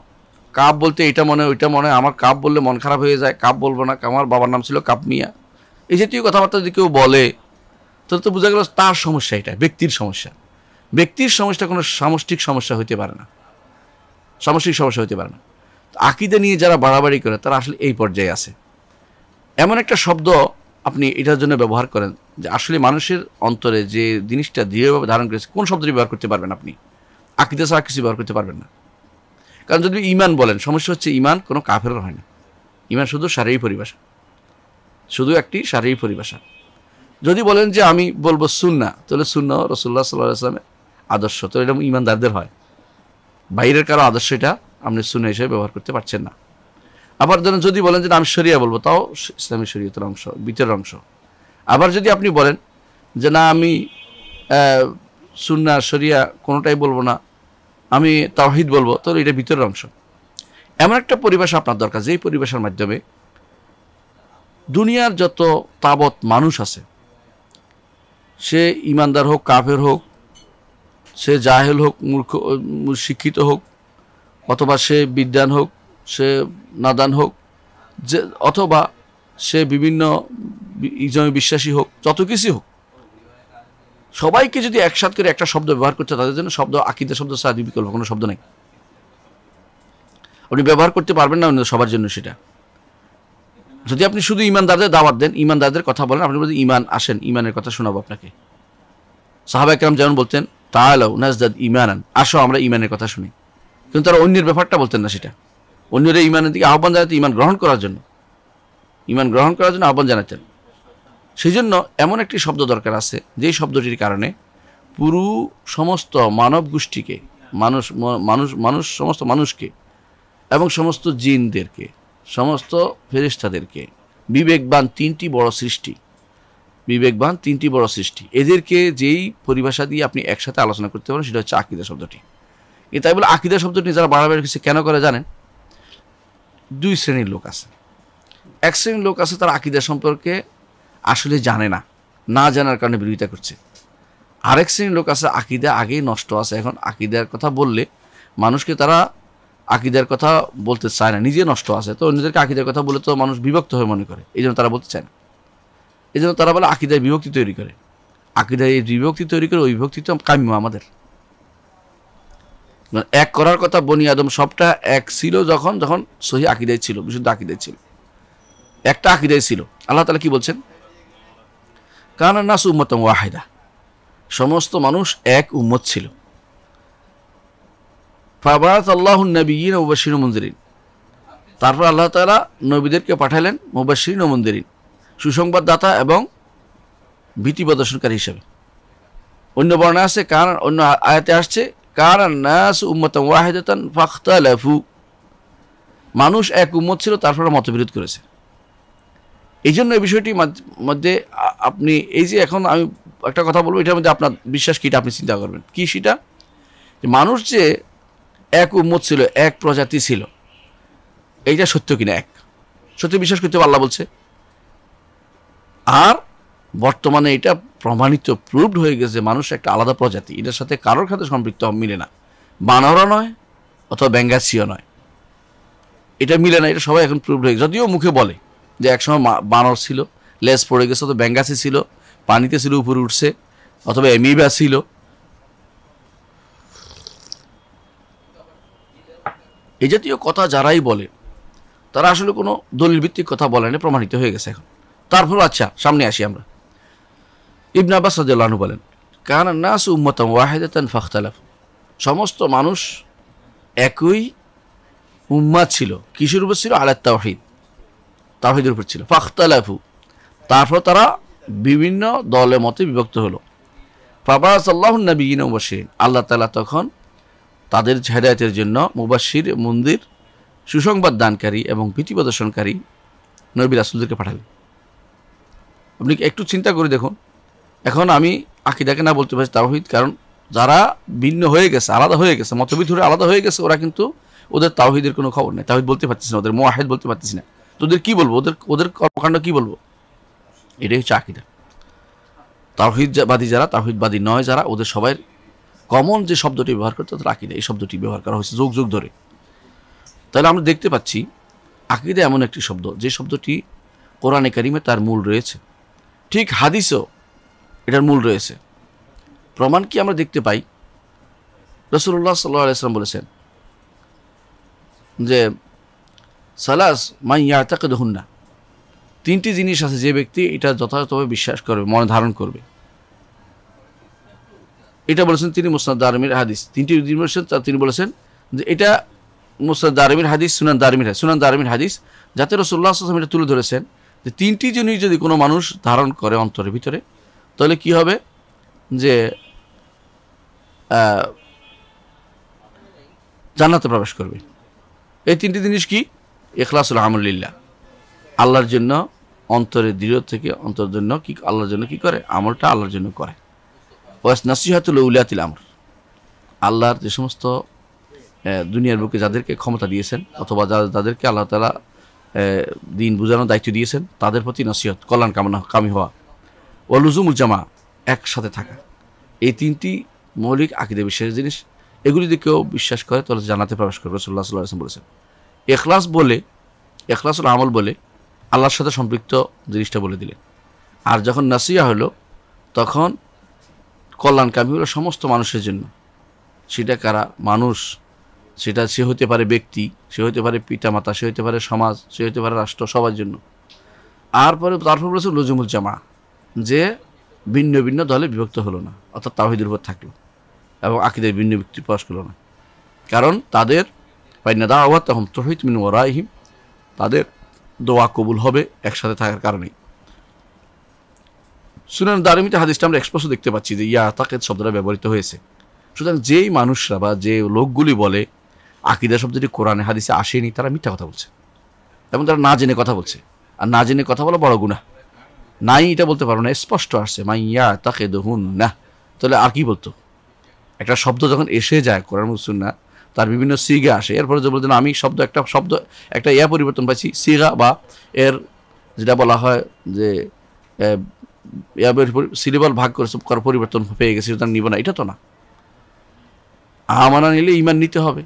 কাপ বলতে এটা মনে ওইটা মনে আমার কাপ বললে মন খারাপ হয়ে যায় কাপ বলবো না আমার বাবার নাম ছিল কাপ মিয়া এই জাতীয় কথাবার্তা যদি কেউ বলে তাহলে তো বোঝা গেল তার সমস্যা এটা ব্যক্তির সমস্যা ব্যক্তির সমস্যা কোনো সামষ্টিক সমস্যা হইতে পারে না সামষ্টিক সমস্যা হইতে পারে না আকিদে নিয়ে যারা বাড়াবাড়ি করে তারা আসলে এই পর্যায়ে আছে এমন একটা শব্দ আপনি এটার জন্য ব্যবহার করেন যে আসলে মানুষের অন্তরে যে জিনিসটা দৃঢ়ভাবে ধারণ করেছে কোন শব্দটি ব্যবহার করতে পারবেন আপনি আঁকিতে ছাড়া কিছু ব্যবহার করতে পারবেন না কারণ যদি ইমান বলেন সমস্যা হচ্ছে ইমান কোনো কাফের হয় না ইমান শুধু শারীরিক পরিভাষা শুধু একটি শারীরিক পরিভাষা যদি বলেন যে আমি বলবো সুন্না তাহলে সুন্না রসুল্লাহ সাল্লাহ আসলামের আদর্শ তো এটা ইমানদারদের হয় বাইরের কারো আদর্শ এটা আপনি সুন্না হিসেবে ব্যবহার করতে পারছেন না আবার ধরেন যদি বলেন যে আমি শরিয়া বলবো তাও ইসলামী শরীয়তের অংশ বিতের অংশ আবার যদি আপনি বলেন যে না আমি সুন্না শরিয়া কোনোটাই বলবো না আমি তাওহিদ বলবো তাহলে এটা ভিতরের অংশ এমন একটা পরিবেশ আপনার দরকার যেই পরিবেশের মাধ্যমে দুনিয়ার যত তাবৎ মানুষ আছে সে ইমানদার হোক কাফের হোক সে জাহেল হোক মূর্খ শিক্ষিত হোক অথবা সে বিদ্যান হোক সে নাদান হোক যে অথবা সে বিভিন্ন ইজমে বিশ্বাসী হোক যত কিছুই হোক সবাইকে যদি একসাথ করে একটা শব্দ ব্যবহার করতে তাদের জন্য শব্দ আকিদা শব্দ সাদি বিকল্প কোনো শব্দ নেই আপনি ব্যবহার করতে পারবেন না সবার জন্য সেটা যদি আপনি শুধু ইমানদারদের দাওয়াত দেন ইমানদারদের কথা বলেন আপনি বলতে ইমান আসেন ইমানের কথা শোনাবো আপনাকে সাহাবা একরাম যেমন বলতেন তাহলেও নাজদাদ ইমানান আসো আমরা ইমানের কথা শুনি কিন্তু তারা অন্যের ব্যাপারটা বলতেন না সেটা অন্যরা ইমানের দিকে আহ্বান জানাতে ইমান গ্রহণ করার জন্য ইমান গ্রহণ করার জন্য আহ্বান জানাতেন সেই জন্য এমন একটি শব্দ দরকার আছে যেই শব্দটির কারণে পুরো সমস্ত মানব গোষ্ঠীকে মানুষ মানুষ মানুষ সমস্ত মানুষকে এবং সমস্ত জিনদেরকে সমস্ত ফেরিস্তাদেরকে বিবেকবান তিনটি বড় সৃষ্টি বিবেকবান তিনটি বড় সৃষ্টি এদেরকে যেই পরিভাষা দিয়ে আপনি একসাথে আলোচনা করতে পারেন সেটা হচ্ছে আকিদা শব্দটি এ তাই বলে আকিদা শব্দটি যারা বাড়াবে কিছু কেন করে জানেন দুই শ্রেণীর লোক আছে এক শ্রেণীর লোক আছে তারা আকিদা সম্পর্কে আসলে জানে না না জানার কারণে বিরোধিতা করছে আরেক শ্রেণীর লোক আছে আকিদা আগেই নষ্ট আছে এখন আকিদার কথা বললে মানুষকে তারা আকিদার কথা বলতে চায় না নিজে নষ্ট আছে তো অন্যদেরকে আকিদার কথা বলে তো মানুষ বিভক্ত হয়ে মনে করে এই জন্য তারা বলতে চায় না এই জন্য তারা বলে আকিদায় বিভক্তি তৈরি করে আকিদায় এই বিভক্তি তৈরি করে ওই বিভক্তি তো কাম্য আমাদের এক করার কথা বনি আদম সবটা এক ছিল যখন যখন সহি আকিদায় ছিল বিশুদ্ধ আকিদায় ছিল একটা আকিদায় ছিল আল্লাহ তালা কি বলছেন কারণ নাস উম্মত ওয়াহেদা সমস্ত মানুষ এক উম্মত ছিল ফাবাত আল্লাহ নবীন মুবাসির মন্দিরিন তারপর আল্লাহ তালা নবীদেরকে পাঠালেন মুবাসির মন্দিরিন সুসংবাদদাতা এবং ভীতি প্রদর্শনকারী হিসেবে অন্য বর্ণা আসছে কার অন্য আয়াতে আসছে কার নাস উম্মত ওয়াহেদান ফাখতালাফু মানুষ এক উম্মত ছিল তারপরে মতবিরোধ করেছে এই জন্য এই বিষয়টি মধ্যে আপনি এই যে এখন আমি একটা কথা বলবো এটার মধ্যে আপনার বিশ্বাস কীটা আপনি চিন্তা করবেন কী সেটা মানুষ যে এক উম্মত ছিল এক প্রজাতি ছিল এইটা সত্য কিনা এক সত্যি বিশ্বাস করতে আল্লাহ বলছে আর বর্তমানে এটা প্রমাণিত প্রুভড হয়ে গেছে মানুষ একটা আলাদা প্রজাতি এটার সাথে কারোর খাতে সম্পৃক্ত মিলে না বানরও নয় অথবা ব্যাঙ্গাসিও নয় এটা মিলে না এটা সবাই এখন প্রুভড হয়ে গেছে যদিও মুখে বলে যে একসময় বানর ছিল লেস পড়ে গেছে অথবা ব্যাঙ্গাসি ছিল পানিতে ছিল উপরে উঠছে অথবা এমিবা ছিল এ জাতীয় কথা যারাই বলে তারা আসলে কোনো দলিলভিত্তিক কথা বলে না প্রমাণিত হয়ে গেছে এখন তারপর আচ্ছা সামনে আসি আমরা ইবনা আব্বাস রাজু বলেন কাহান নাস উম্মতম ওয়াহেদান ফখতালাফ সমস্ত মানুষ একই উম্মাদ ছিল কিশোর উপর ছিল আলাত তাহিদ তাওহিদের উপর ছিল ফখতালাফু তারপর তারা বিভিন্ন দলে মতে বিভক্ত হলো ফাবাস আল্লাহ নবীন বসে আল্লাহ তালা তখন তাদের হেদায়তের জন্য মুবাসির মন্দির সুসংবাদ দানকারী এবং ভীতি প্রদর্শনকারী নবী রাসুলদেরকে পাঠালেন আপনি একটু চিন্তা করে দেখুন এখন আমি আকিদাকে না বলতে পারছি তাওহিদ কারণ যারা ভিন্ন হয়ে গেছে আলাদা হয়ে গেছে মতবিধ হয়ে আলাদা হয়ে গেছে ওরা কিন্তু ওদের তাওহিদের কোনো খবর নেই তাওহিদ বলতে পারতেছি না ওদের মোয়াহেদ বলতে পারতেছি না তোদের কী বলবো ওদের ওদের কর্মকাণ্ড কী বলবো এটাই হচ্ছে আকিদা তাওহিদবাদী যারা তাওহিদবাদী নয় যারা ওদের সবাই কমন যে শব্দটি ব্যবহার করে তাদের আকিদা এই শব্দটি ব্যবহার করা হয়েছে যোগ যুগ ধরে তাহলে আমরা দেখতে পাচ্ছি আকিদা এমন একটি শব্দ যে শব্দটি কোরআনে কারিমে তার মূল রয়েছে ঠিক হাদিসও এটার মূল রয়েছে প্রমাণ কি আমরা দেখতে পাই রসুল্লাহ সাল্লাহ সাল্লাম বলেছেন যে সালাস তাকে দহুন না তিনটি জিনিস আছে যে ব্যক্তি এটা যথাযথভাবে বিশ্বাস করবে মনে ধারণ করবে এটা বলেছেন তিনি মোসনাদ দারমির হাদিস তিনটি দিন বলেছেন তিনি বলেছেন যে এটা মোসনাদ দারমির হাদিস সুনান দারমির হাদিস সুনান দারমির হাদিস যাতে রসোল্লা আসলাম এটা তুলে ধরেছেন যে তিনটি জিনিস যদি কোনো মানুষ ধারণ করে অন্তরের ভিতরে তাহলে কি হবে যে জান্নাতে প্রবেশ করবে এই তিনটি জিনিস কি এখলাসুল আমলিল্লা আল্লাহর জন্য অন্তরের দৃঢ় থেকে অন্তর জন্য কি আল্লাহর জন্য কি করে আমলটা আল্লাহর জন্য করে ওয়াস নাসিহাতুল উলিয়াতিল আমর আল্লাহর যে সমস্ত দুনিয়ার বুকে যাদেরকে ক্ষমতা দিয়েছেন অথবা যাদেরকে আল্লাহ তালা দিন বোঝানোর দায়িত্ব দিয়েছেন তাদের প্রতি নসিহত কল্যাণ কামনা কামি হওয়া ও লুজুমুল জামা একসাথে থাকা এই তিনটি মৌলিক আকিদে বিশেষ জিনিস এগুলি যদি কেউ বিশ্বাস করে তাহলে জানাতে প্রবেশ করবে সাল্লাহ সাল্লাহ আসলাম বলেছেন এখলাস বলে এখলাসুল আমল বলে আল্লাহর সাথে সম্পৃক্ত জিনিসটা বলে দিলেন আর যখন নাসিয়া হলো তখন কল্যাণকামী হলো সমস্ত মানুষের জন্য সেটা কারা মানুষ সেটা সে হতে পারে ব্যক্তি সে হতে পারে পিতামাতা সে হতে পারে সমাজ সে হতে পারে রাষ্ট্র সবার জন্য আর পরে তারপর বলেছে লজুমুল জামা যে ভিন্ন ভিন্ন দলে বিভক্ত হলো না অর্থাৎ তাহিদের উপর থাকলো এবং আকিদের ভিন্ন ব্যক্তি প্রকাশ করলো না কারণ তাদের পাইনা দা আওয়াত তখন তহিত মিন ওরাইহিম তাদের দোয়া কবুল হবে একসাথে থাকার কারণেই সুনান দারমিতে হাদিসটা আমরা এক্সপ্রেসও দেখতে পাচ্ছি যে ইয়া তাকে শব্দটা ব্যবহৃত হয়েছে সুতরাং যেই মানুষরা বা যে লোকগুলি বলে আকিদা শব্দটি কোরআনে হাদিসে আসেনি তারা মিথ্যা কথা বলছে এবং তারা না জেনে কথা বলছে আর না জেনে কথা বলা বড় গুণা নাই এটা বলতে পারো না স্পষ্ট আসছে মা ইয়া তাকে দহুন না তাহলে আর কি বলতো একটা শব্দ যখন এসে যায় কোরআন না তার বিভিন্ন সিগা আসে এরপরে যে বলতেন আমি শব্দ একটা শব্দ একটা ইয়া পরিবর্তন পাচ্ছি সিগা বা এর যেটা বলা হয় যে সিলেবাল ভাগ করেছে পরিবর্তন পেয়ে গেছে সুতরাং নিব না এটা তো না আমানা নিলে ইমান নিতে হবে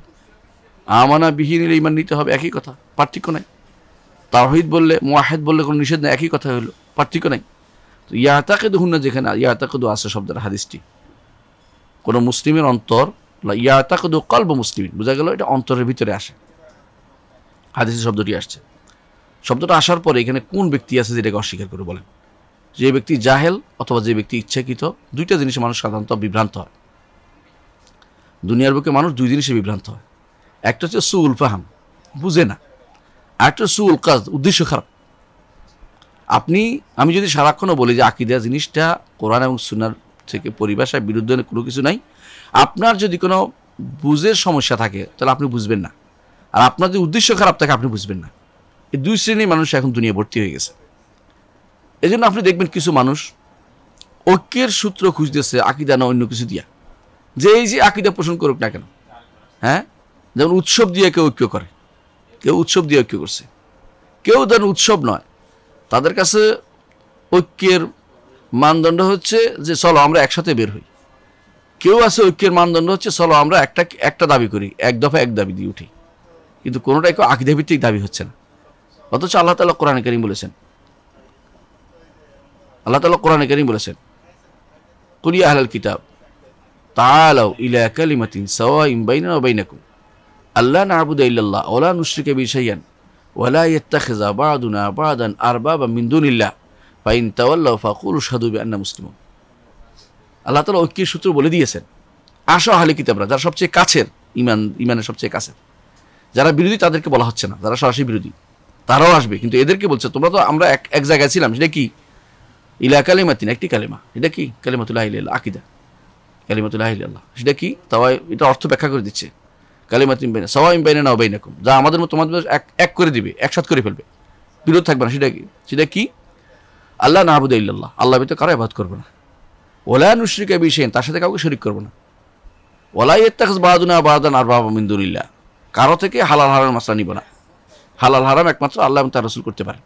আমানা বিহি নিলে ইমান নিতে হবে একই কথা পার্থক্য নাই তাহিদ বললে মোয়াহেদ বললে কোনো নিষেধ নেই একই কথা হলো পার্থক্য নাই তো ইয়াতাকে দুহুন না যেখানে ইয়াতাকে দু আসে শব্দের হাদিসটি কোনো মুসলিমের অন্তর ইয়াতাকে দু কল্প মুসলিম বোঝা গেল এটা অন্তরের ভিতরে আসে হাদিসের শব্দটি আসছে শব্দটা আসার পরে এখানে কোন ব্যক্তি আছে যেটাকে অস্বীকার করে বলেন যে ব্যক্তি জাহেল অথবা যে ব্যক্তি ইচ্ছাকৃত দুইটা জিনিসে মানুষ সাধারণত বিভ্রান্ত হয় দুনিয়ার বুকে মানুষ দুই জিনিসে বিভ্রান্ত হয় একটা হচ্ছে সুউল ফাহাম বুঝে না আরেকটা সুউল কাজ উদ্দেশ্য খারাপ আপনি আমি যদি সারাক্ষণও বলি যে আকিদা জিনিসটা কোরআন এবং সুনার থেকে পরিভাষায় বিরুদ্ধে কোনো কিছু নাই আপনার যদি কোনো বুঝের সমস্যা থাকে তাহলে আপনি বুঝবেন না আর আপনার যদি উদ্দেশ্য খারাপ থাকে আপনি বুঝবেন না এই দুই শ্রেণীর মানুষ এখন দুনিয়া ভর্তি হয়ে গেছে এই জন্য আপনি দেখবেন কিছু মানুষ ঐক্যের সূত্র খুঁজতেছে আকিদা না অন্য কিছু দিয়া যে এই যে আকিদা পোষণ করুক না কেন হ্যাঁ যেমন উৎসব দিয়ে কেউ ঐক্য করে কেউ উৎসব দিয়ে ঐক্য করছে কেউ যেন উৎসব নয় তাদের কাছে ঐক্যের মানদণ্ড হচ্ছে যে চলো আমরা একসাথে বের হই কেউ আছে ঐক্যের মানদণ্ড হচ্ছে চলো আমরা একটা একটা দাবি করি এক দফা এক দাবি দিয়ে উঠি কিন্তু কোনোটাই কেউ আকিদাভিত্তিক দাবি হচ্ছে না অথচ আল্লাহ তালা কোরআন করিম বলেছেন আল্লাহ তালা কোরআনে কারিম বলেছেন কুলিয়া আহলাল কিতাব তালাও ইলা কালিমাতিন সাওয়া ইমবাইনা বাইনাকুম আল্লাহ না আবুদ ইল্লাল্লাহ ওলা নুশ্রিকে বিশাইয়ান ওলা ইত্তাখেজা বাদুনা বাদান আরবা বা মিন্দুনিল্লা ফাইন তাওয়াল্লাহ ফাকুল সাদুবি আন্না মুসলিম আল্লাহ তালা ঐক্যের সূত্র বলে দিয়েছেন আসো আহলে কিতাবরা যারা সবচেয়ে কাছের ইমান ইমানের সবচেয়ে কাছের যারা বিরোধী তাদেরকে বলা হচ্ছে না যারা সরাসরি বিরোধী তারাও আসবে কিন্তু এদেরকে বলছে তোমরা তো আমরা এক এক জায়গায় ছিলাম সেটা কি ইলা কালিমাতিন একটি কালিমা এটা কি কালিমাতুল্লাহ ইল্লাহ আকিদা কালিমাতুল্লাহ ইল্লাহ সেটা কি তাওয়াই এটা অর্থ ব্যাখ্যা করে দিচ্ছে কালিমাতিন বাইনা সওয়াইম বাইনা না বাইনাকুম যা আমাদের মতো তোমাদের এক এক করে দিবে একসাথ করে ফেলবে বিরোধ থাকবে না সেটা কি সেটা কি আল্লাহ না আবুদ ইল্লাহ আল্লাহ তো কারো ইবাদত করবে না ওলা নুশ্রিকা বিষয়েন তার সাথে কাউকে শরিক করবো না ওলাই এত্তাক বাহাদুনা বাদান আর বাবা মিন্দুলিল্লাহ কারো থেকে হালাল হারাম মাসলা নিব না হালাল হারাম একমাত্র আল্লাহ এবং তার রসুল করতে পারেন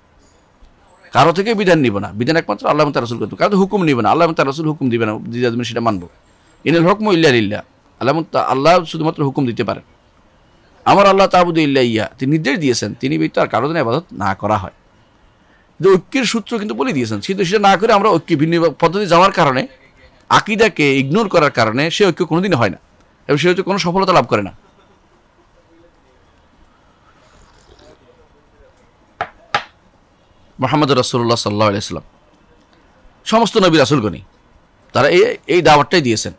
কারো থেকে বিধান নিব না বিধান একমাত্র আল্লাহ তার রসুল করতো কারো হুকুম নিবে না আল্লাহ তার রসুল হুকুম দিবে না দিদাজমিন সেটা মানবো ইনাল হকম ইল্লা ইল্লা আল্লাহ আল্লাহ শুধুমাত্র হুকুম দিতে পারে আমার আল্লাহ তাবুদ ইল্লা ইয়া তিনি নির্দেশ দিয়েছেন তিনি বিত্ত আর কারো জন্য আবাদত না করা হয় কিন্তু ঐক্যের সূত্র কিন্তু বলে দিয়েছেন কিন্তু সেটা না করে আমরা ঐক্য ভিন্ন পদ্ধতি যাওয়ার কারণে আকিদাকে ইগনোর করার কারণে সে ঐক্য কোনোদিনই হয় না এবং সে হচ্ছে কোনো সফলতা লাভ করে না মোহাম্মদ রসুল্লাহ সাল্লাহ আলাইসলাম সমস্ত নবী রাসুলগণি তারা এই এই দাওয়াতটাই দিয়েছেন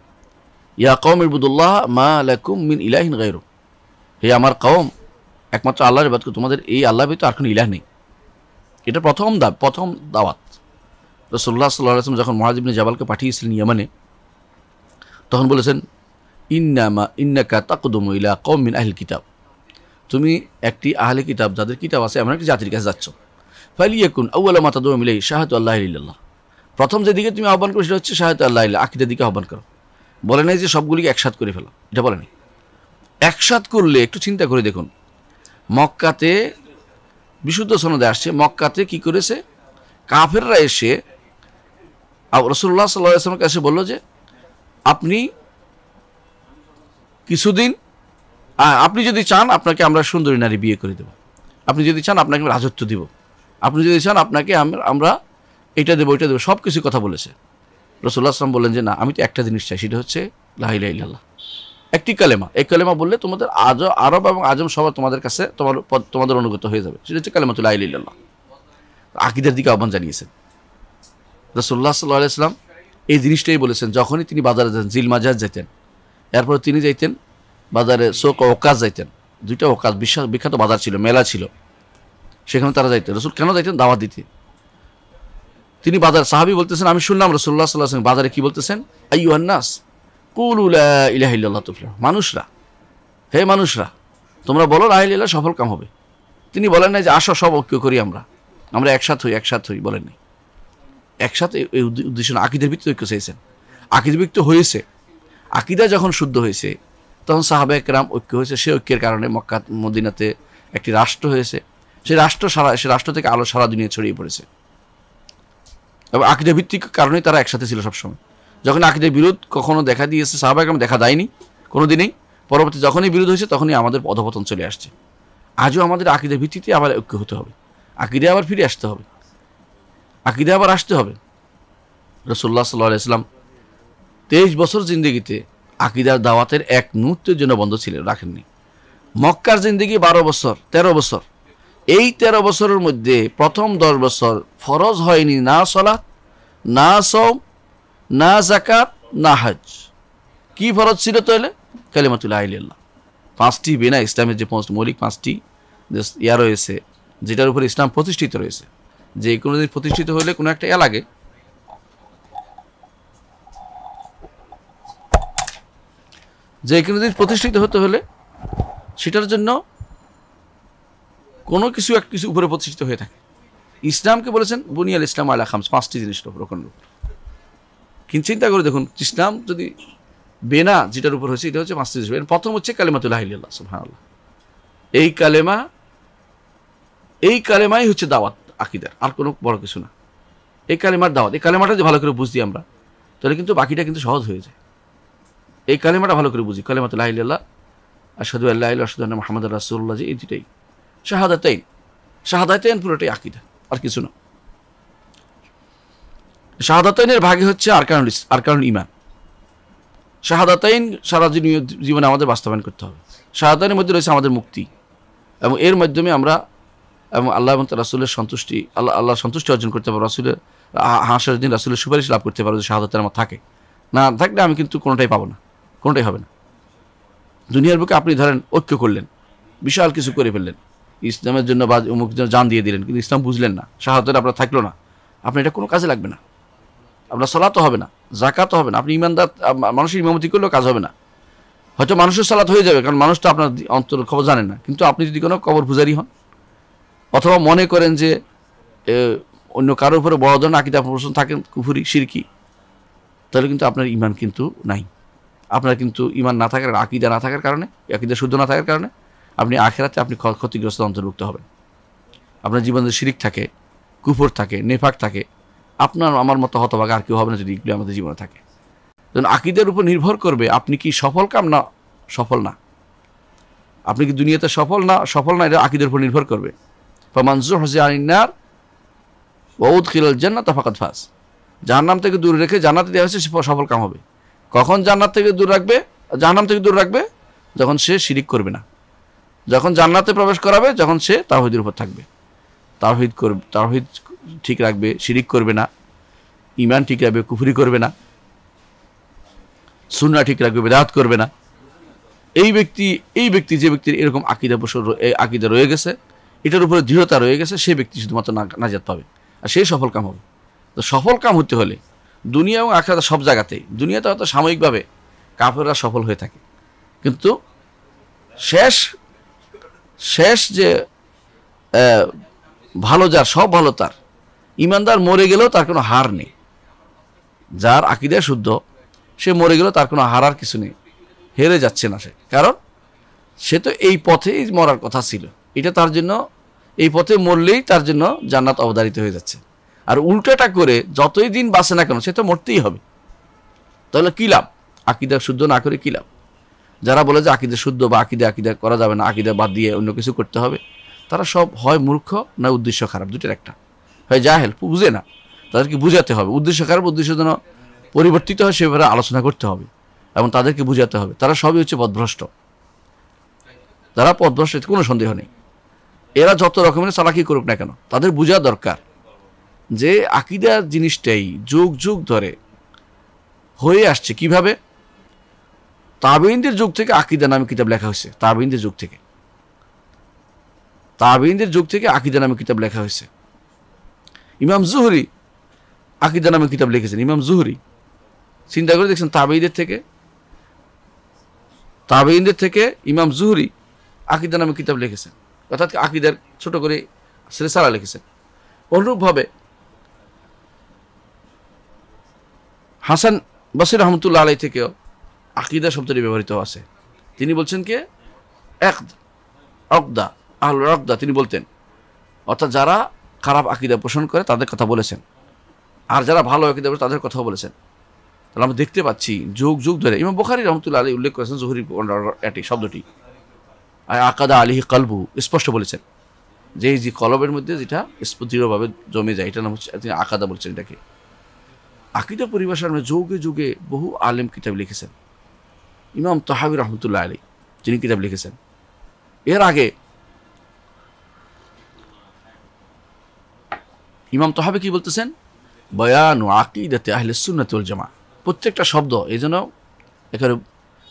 ইয়া কৌম ইবুদুল্লাহ মা আলাইকুম মিন ইলাহিন গাইরু হে আমার কৌম একমাত্র আল্লাহর বাদকে তোমাদের এই আল্লাহ তো আর কোনো ইলাহ নেই এটা প্রথম দা প্রথম দাওয়াত রসুল্লাহ সাল্লাহ আসলাম যখন মহাজিবিন জাবালকে পাঠিয়েছিলেন ইয়ামানে তখন বলেছেন ইন্নামা ইন্নাকা তাকুদুম ইলা কৌম মিন আহিল কিতাব তুমি একটি আহলে কিতাব যাদের কিতাব আছে এমন একটি জাতির কাছে যাচ্ছ ফালিয়াকুন আউ্লা মাতা দোয়া শাহাত আল্লাহ ইল্লাহ প্রথম যেদিকে তুমি আহ্বান করো সেটা হচ্ছে শাহাত আল্লাহ ইল্লা আকিদের দিকে আহ্বান করো বলে নাই যে সবগুলিকে একসাথ করে ফেলো এটা বলে নাই একসাথ করলে একটু চিন্তা করে দেখুন মক্কাতে বিশুদ্ধ সনদে আসছে মক্কাতে কি করেছে কাফেররা এসে রসুল্লাহ সাল্লাহ আসলামের কাছে বলল যে আপনি কিছুদিন আপনি যদি চান আপনাকে আমরা সুন্দরী নারী বিয়ে করে দেব আপনি যদি চান আপনাকে রাজত্ব দিব আপনি যদি চান আপনাকে আমরা এটা দেবো এটা দেবো সব কিছু কথা বলেছে রসুল্লাহ আসলাম বললেন যে না আমি তো একটা জিনিস চাই সেটা হচ্ছে লাহিল্লাহ একটি কালেমা এই কালেমা বললে তোমাদের আজ আরব এবং আজম সবার তোমাদের কাছে তোমার তোমাদের অনুগত হয়ে যাবে সেটা হচ্ছে কালেমা তো ইল্লাহ আকিদের দিকে আহ্বান জানিয়েছেন রসুল্লাহ সাল্লাহ ইসলাম এই জিনিসটাই বলেছেন যখনই তিনি বাজারে যেতেন জিলমাজাজ যেতেন এরপর তিনি যাইতেন বাজারে শোক ওকাজ যাইতেন দুইটা ওকাজ বিশ্বাস বিখ্যাত বাজার ছিল মেলা ছিল সেখানে তারা যাইতেন রসুল কেন যাইতেন দাওয়াত দিতে তিনি বাজার সাহাবি বলতেছেন আমি শুনলাম রসুল্লাহ সাল্লাহ বাজারে কি বলতেছেন আইহান্নাস কুলুলা ইলাহিল্লাহ তুফলা মানুষরা হে মানুষরা তোমরা বলো রাহিল্লাহ সফল কাম হবে তিনি বলেন না যে আসো সব ঐক্য করি আমরা আমরা একসাথ হই একসাথ হই বলেন নাই একসাথে এই উদ্দেশ্য আকিদের ভিত্তি ঐক্য চেয়েছেন আকিদের ভিত্তি হয়েছে আকিদা যখন শুদ্ধ হয়েছে তখন সাহাবে একরাম ঐক্য হয়েছে সে ঐক্যের কারণে মক্কা মদিনাতে একটি রাষ্ট্র হয়েছে সে রাষ্ট্র সারা সে রাষ্ট্র থেকে আলো সারা দুনিয়া ছড়িয়ে পড়েছে এবং আকিদা ভিত্তিক কারণে তারা একসাথে ছিল সবসময় যখন আকিদের বিরোধ কখনো দেখা দিয়েছে সাহাবাহাম দেখা দেয়নি কোনো দিনেই পরবর্তী যখনই বিরোধ হয়েছে তখনই আমাদের অধপতন চলে আসছে আজও আমাদের আকিদের ভিত্তিতে আবার ঐক্য হতে হবে আকিদে আবার ফিরে আসতে হবে আকিদে আবার আসতে হবে রসোল্লা সাল্লাহ ইসলাম তেইশ বছর জিন্দগিতে আকিদার দাওয়াতের এক মুহূর্তের জন্য বন্ধ ছিলেন রাখেননি মক্কার জিন্দিগি বারো বছর ১৩ বছর এই ১৩ বছরের মধ্যে প্রথম দশ বছর ফরজ হয়নি না সলা না সম না জাকাত না হজ কি ফরজ ছিল তাহলে কালিমাতুল্লাহ আইল্লাহ পাঁচটি বিনা ইসলামের যে পাঁচ মৌলিক পাঁচটি ইয়া রয়েছে যেটার উপরে ইসলাম প্রতিষ্ঠিত রয়েছে যে কোনো দিন প্রতিষ্ঠিত হলে কোনো একটা ইয়া লাগে যে কোনো দিন প্রতিষ্ঠিত হতে হলে সেটার জন্য কোনো কিছু এক কিছু উপরে প্রতিষ্ঠিত হয়ে থাকে ইসলামকে বলেছেন বুনিয়াল ইসলাম আলা খামস পাঁচটি জিনিসটা রোকনের উপর কিন্তু চিন্তা করে দেখুন ইসলাম যদি বেনা যেটার উপর হয়েছে এটা হচ্ছে পাঁচটি জিনিস প্রথম হচ্ছে কালেমাতুল্লাহ সুহানাল্লাহ এই কালেমা এই কালেমাই হচ্ছে দাওয়াত আকিদার আর কোনো বড় কিছু না এই কালেমার দাওয়াত এই কালেমাটা যদি ভালো করে বুঝি আমরা তাহলে কিন্তু বাকিটা কিন্তু সহজ হয়ে যায় এই কালেমাটা ভালো করে বুঝি কালেমাতুল্লাহ আসাদু আল্লাহ আসাদু আল্লাহ মোহাম্মদ রাসুল্লাহ যে এই দুটাই শাহাদাতাইন শাহাদাতাইন পুরোটাই আকিদা আর কিছু না শাহাদাতাইনের ভাগে হচ্ছে আরকানুল আরকানুল ইমান শাহাদাতাইন সারা জীবনে আমাদের বাস্তবায়ন করতে হবে শাহাদাতাইনের মধ্যে রয়েছে আমাদের মুক্তি এবং এর মাধ্যমে আমরা এবং আল্লাহ এবং রাসুলের সন্তুষ্টি আল্লাহ আল্লাহ সন্তুষ্টি অর্জন করতে পারবো রাসুলের হাসার দিন রাসুলের সুপারিশ লাভ করতে পারবো যে শাহাদাতের আমার থাকে না থাকলে আমি কিন্তু কোনোটাই পাবো না কোনোটাই হবে না দুনিয়ার বুকে আপনি ধরেন ঐক্য করলেন বিশাল কিছু করে ফেললেন ইসলামের জন্য বা অমুক জান দিয়ে দিলেন কিন্তু ইসলাম বুঝলেন না শাহাদের আপনার থাকলো না আপনি এটা কোনো কাজে লাগবে না আপনার সলাতো হবে না জাকাতও হবে না আপনি ইমানদার মানুষের ইমামতি করলেও কাজ হবে না হয়তো মানুষের সালাত হয়ে যাবে কারণ মানুষ তো আপনার অন্তর খবর জানে না কিন্তু আপনি যদি কোনো কবর পূজারি হন অথবা মনে করেন যে অন্য কারোর উপরে বড় ধরনের আপনার প্রশ্ন থাকেন কুফুরি সিরকি তাহলে কিন্তু আপনার ইমান কিন্তু নাই আপনার কিন্তু ইমান না থাকার আকিদা না থাকার কারণে আকিদা শুদ্ধ না থাকার কারণে আপনি আখেরাতে আপনি ক্ষতিগ্রস্ত অন্তর্ভুক্ত হবেন আপনার জীবনে শিরিক থাকে কুফর থাকে নেফাক থাকে আপনার আমার মতো হতভাগ আর কেউ হবে না যদি এগুলি আমাদের জীবনে থাকে কারণ আকিদের উপর নির্ভর করবে আপনি কি সফল কাম না সফল না আপনি কি দুনিয়াতে সফল না সফল না এটা আকিদের উপর নির্ভর করবে মানজুর হসে আইনার ওউদ খিলাল জান্নাত ফাকাত ফাস জাহান্নাম থেকে দূরে রেখে জান্নাতে দেওয়া হয়েছে সফল কাম হবে কখন জান্নাত থেকে দূর রাখবে জাহান্নাম থেকে দূর রাখবে যখন সে শিরিক করবে না যখন জান্নাতে প্রবেশ করাবে যখন সে তাহিদের উপর থাকবে তাহিদ করবে তাহিদ ঠিক রাখবে শিরিক করবে না ইমান ঠিক রাখবে কুফুরি করবে না সুন্না ঠিক রাখবে বেদাহাত করবে না এই ব্যক্তি এই ব্যক্তি যে ব্যক্তির এরকম আকিদা বসর আকিদা রয়ে গেছে এটার উপরে দৃঢ়তা রয়ে গেছে সেই ব্যক্তি শুধুমাত্র নাজাত পাবে আর সেই সফল কাম হবে তো সফল কাম হতে হলে দুনিয়া এবং আখড়া সব জায়গাতেই দুনিয়াতে হয়তো সাময়িকভাবে কাফেররা সফল হয়ে থাকে কিন্তু শেষ শেষ যে ভালো যার সব ভালো তার ইমানদার মরে গেলেও তার কোনো হার নেই যার আকিদা শুদ্ধ সে মরে গেলেও তার কোনো হারার কিছু নেই হেরে যাচ্ছে না সে কারণ সে তো এই পথেই মরার কথা ছিল এটা তার জন্য এই পথে মরলেই তার জন্য জান্নাত অবধারিত হয়ে যাচ্ছে আর উল্টাটা করে যতই দিন বাঁচে না কেন সে তো মরতেই হবে তাহলে কী লাভ আকিদা শুদ্ধ না করে কী লাভ যারা বলে যে আকিদে শুদ্ধ বা আকিদে আকিদা করা যাবে না আকিদা বাদ দিয়ে অন্য কিছু করতে হবে তারা সব হয় মূর্খ না উদ্দেশ্য খারাপ দুটোর একটা হয় যা হেল্প বুঝে না তাদেরকে বুঝাতে হবে উদ্দেশ্য খারাপ উদ্দেশ্য যেন পরিবর্তিত হয় সেভাবে আলোচনা করতে হবে এবং তাদেরকে বুঝাতে হবে তারা সবই হচ্ছে পদভ্রষ্ট যারা পদভ্রষ্ট এতে কোনো সন্দেহ নেই এরা যত রকমের চালাকি করুক না কেন তাদের বোঝা দরকার যে আকিদার জিনিসটাই যুগ যুগ ধরে হয়ে আসছে কিভাবে তাবিনদের যুগ থেকে আকিদা নামে কিতাব লেখা হয়েছে তাবিনদের যুগ থেকে তাবিনদের যুগ থেকে আকিদা নামে কিতাব লেখা হয়েছে ইমাম জুহরি আকিদা নামে কিতাব লিখেছেন ইমাম জুহরি চিন্তা করে দেখছেন তাবেইদের থেকে তাবেইনদের থেকে ইমাম জুহরি আকিদা নামে কিতাব লিখেছেন অর্থাৎ আকিদার ছোট করে শ্রেসারা লিখেছেন অনুরূপভাবে হাসান বসির রহমতুল্লাহ আলাই থেকেও আকিদা শব্দটি ব্যবহৃত আছে তিনি বলছেন কে একদ অকদা আহল রকদা তিনি বলতেন অর্থাৎ যারা খারাপ আকিদা পোষণ করে তাদের কথা বলেছেন আর যারা ভালো আকিদা পোষণ তাদের কথাও বলেছেন তাহলে আমরা দেখতে পাচ্ছি যুগ যুগ ধরে ইমাম বখারি রহমতুল্লা আলী উল্লেখ করেছেন জহুরি একটি শব্দটি আর আকাদা আলিহি কলবু স্পষ্ট বলেছেন যে যে কলবের মধ্যে যেটা দৃঢ়ভাবে জমে যায় এটা নাম হচ্ছে তিনি আকাদা বলছেন এটাকে আকিদা পরিভাষার মানে যুগে যুগে বহু আলেম কিতাব লিখেছেন ইমাম তহাবি রহমতুল্লাহ আলী যিনি কিতাব লিখেছেন এর আগে ইমাম তহাবি কি বলতেছেন বয়ান ও আকিদাতে আহলে সুন্নাতুল জামা প্রত্যেকটা শব্দ এই জন্য এখানে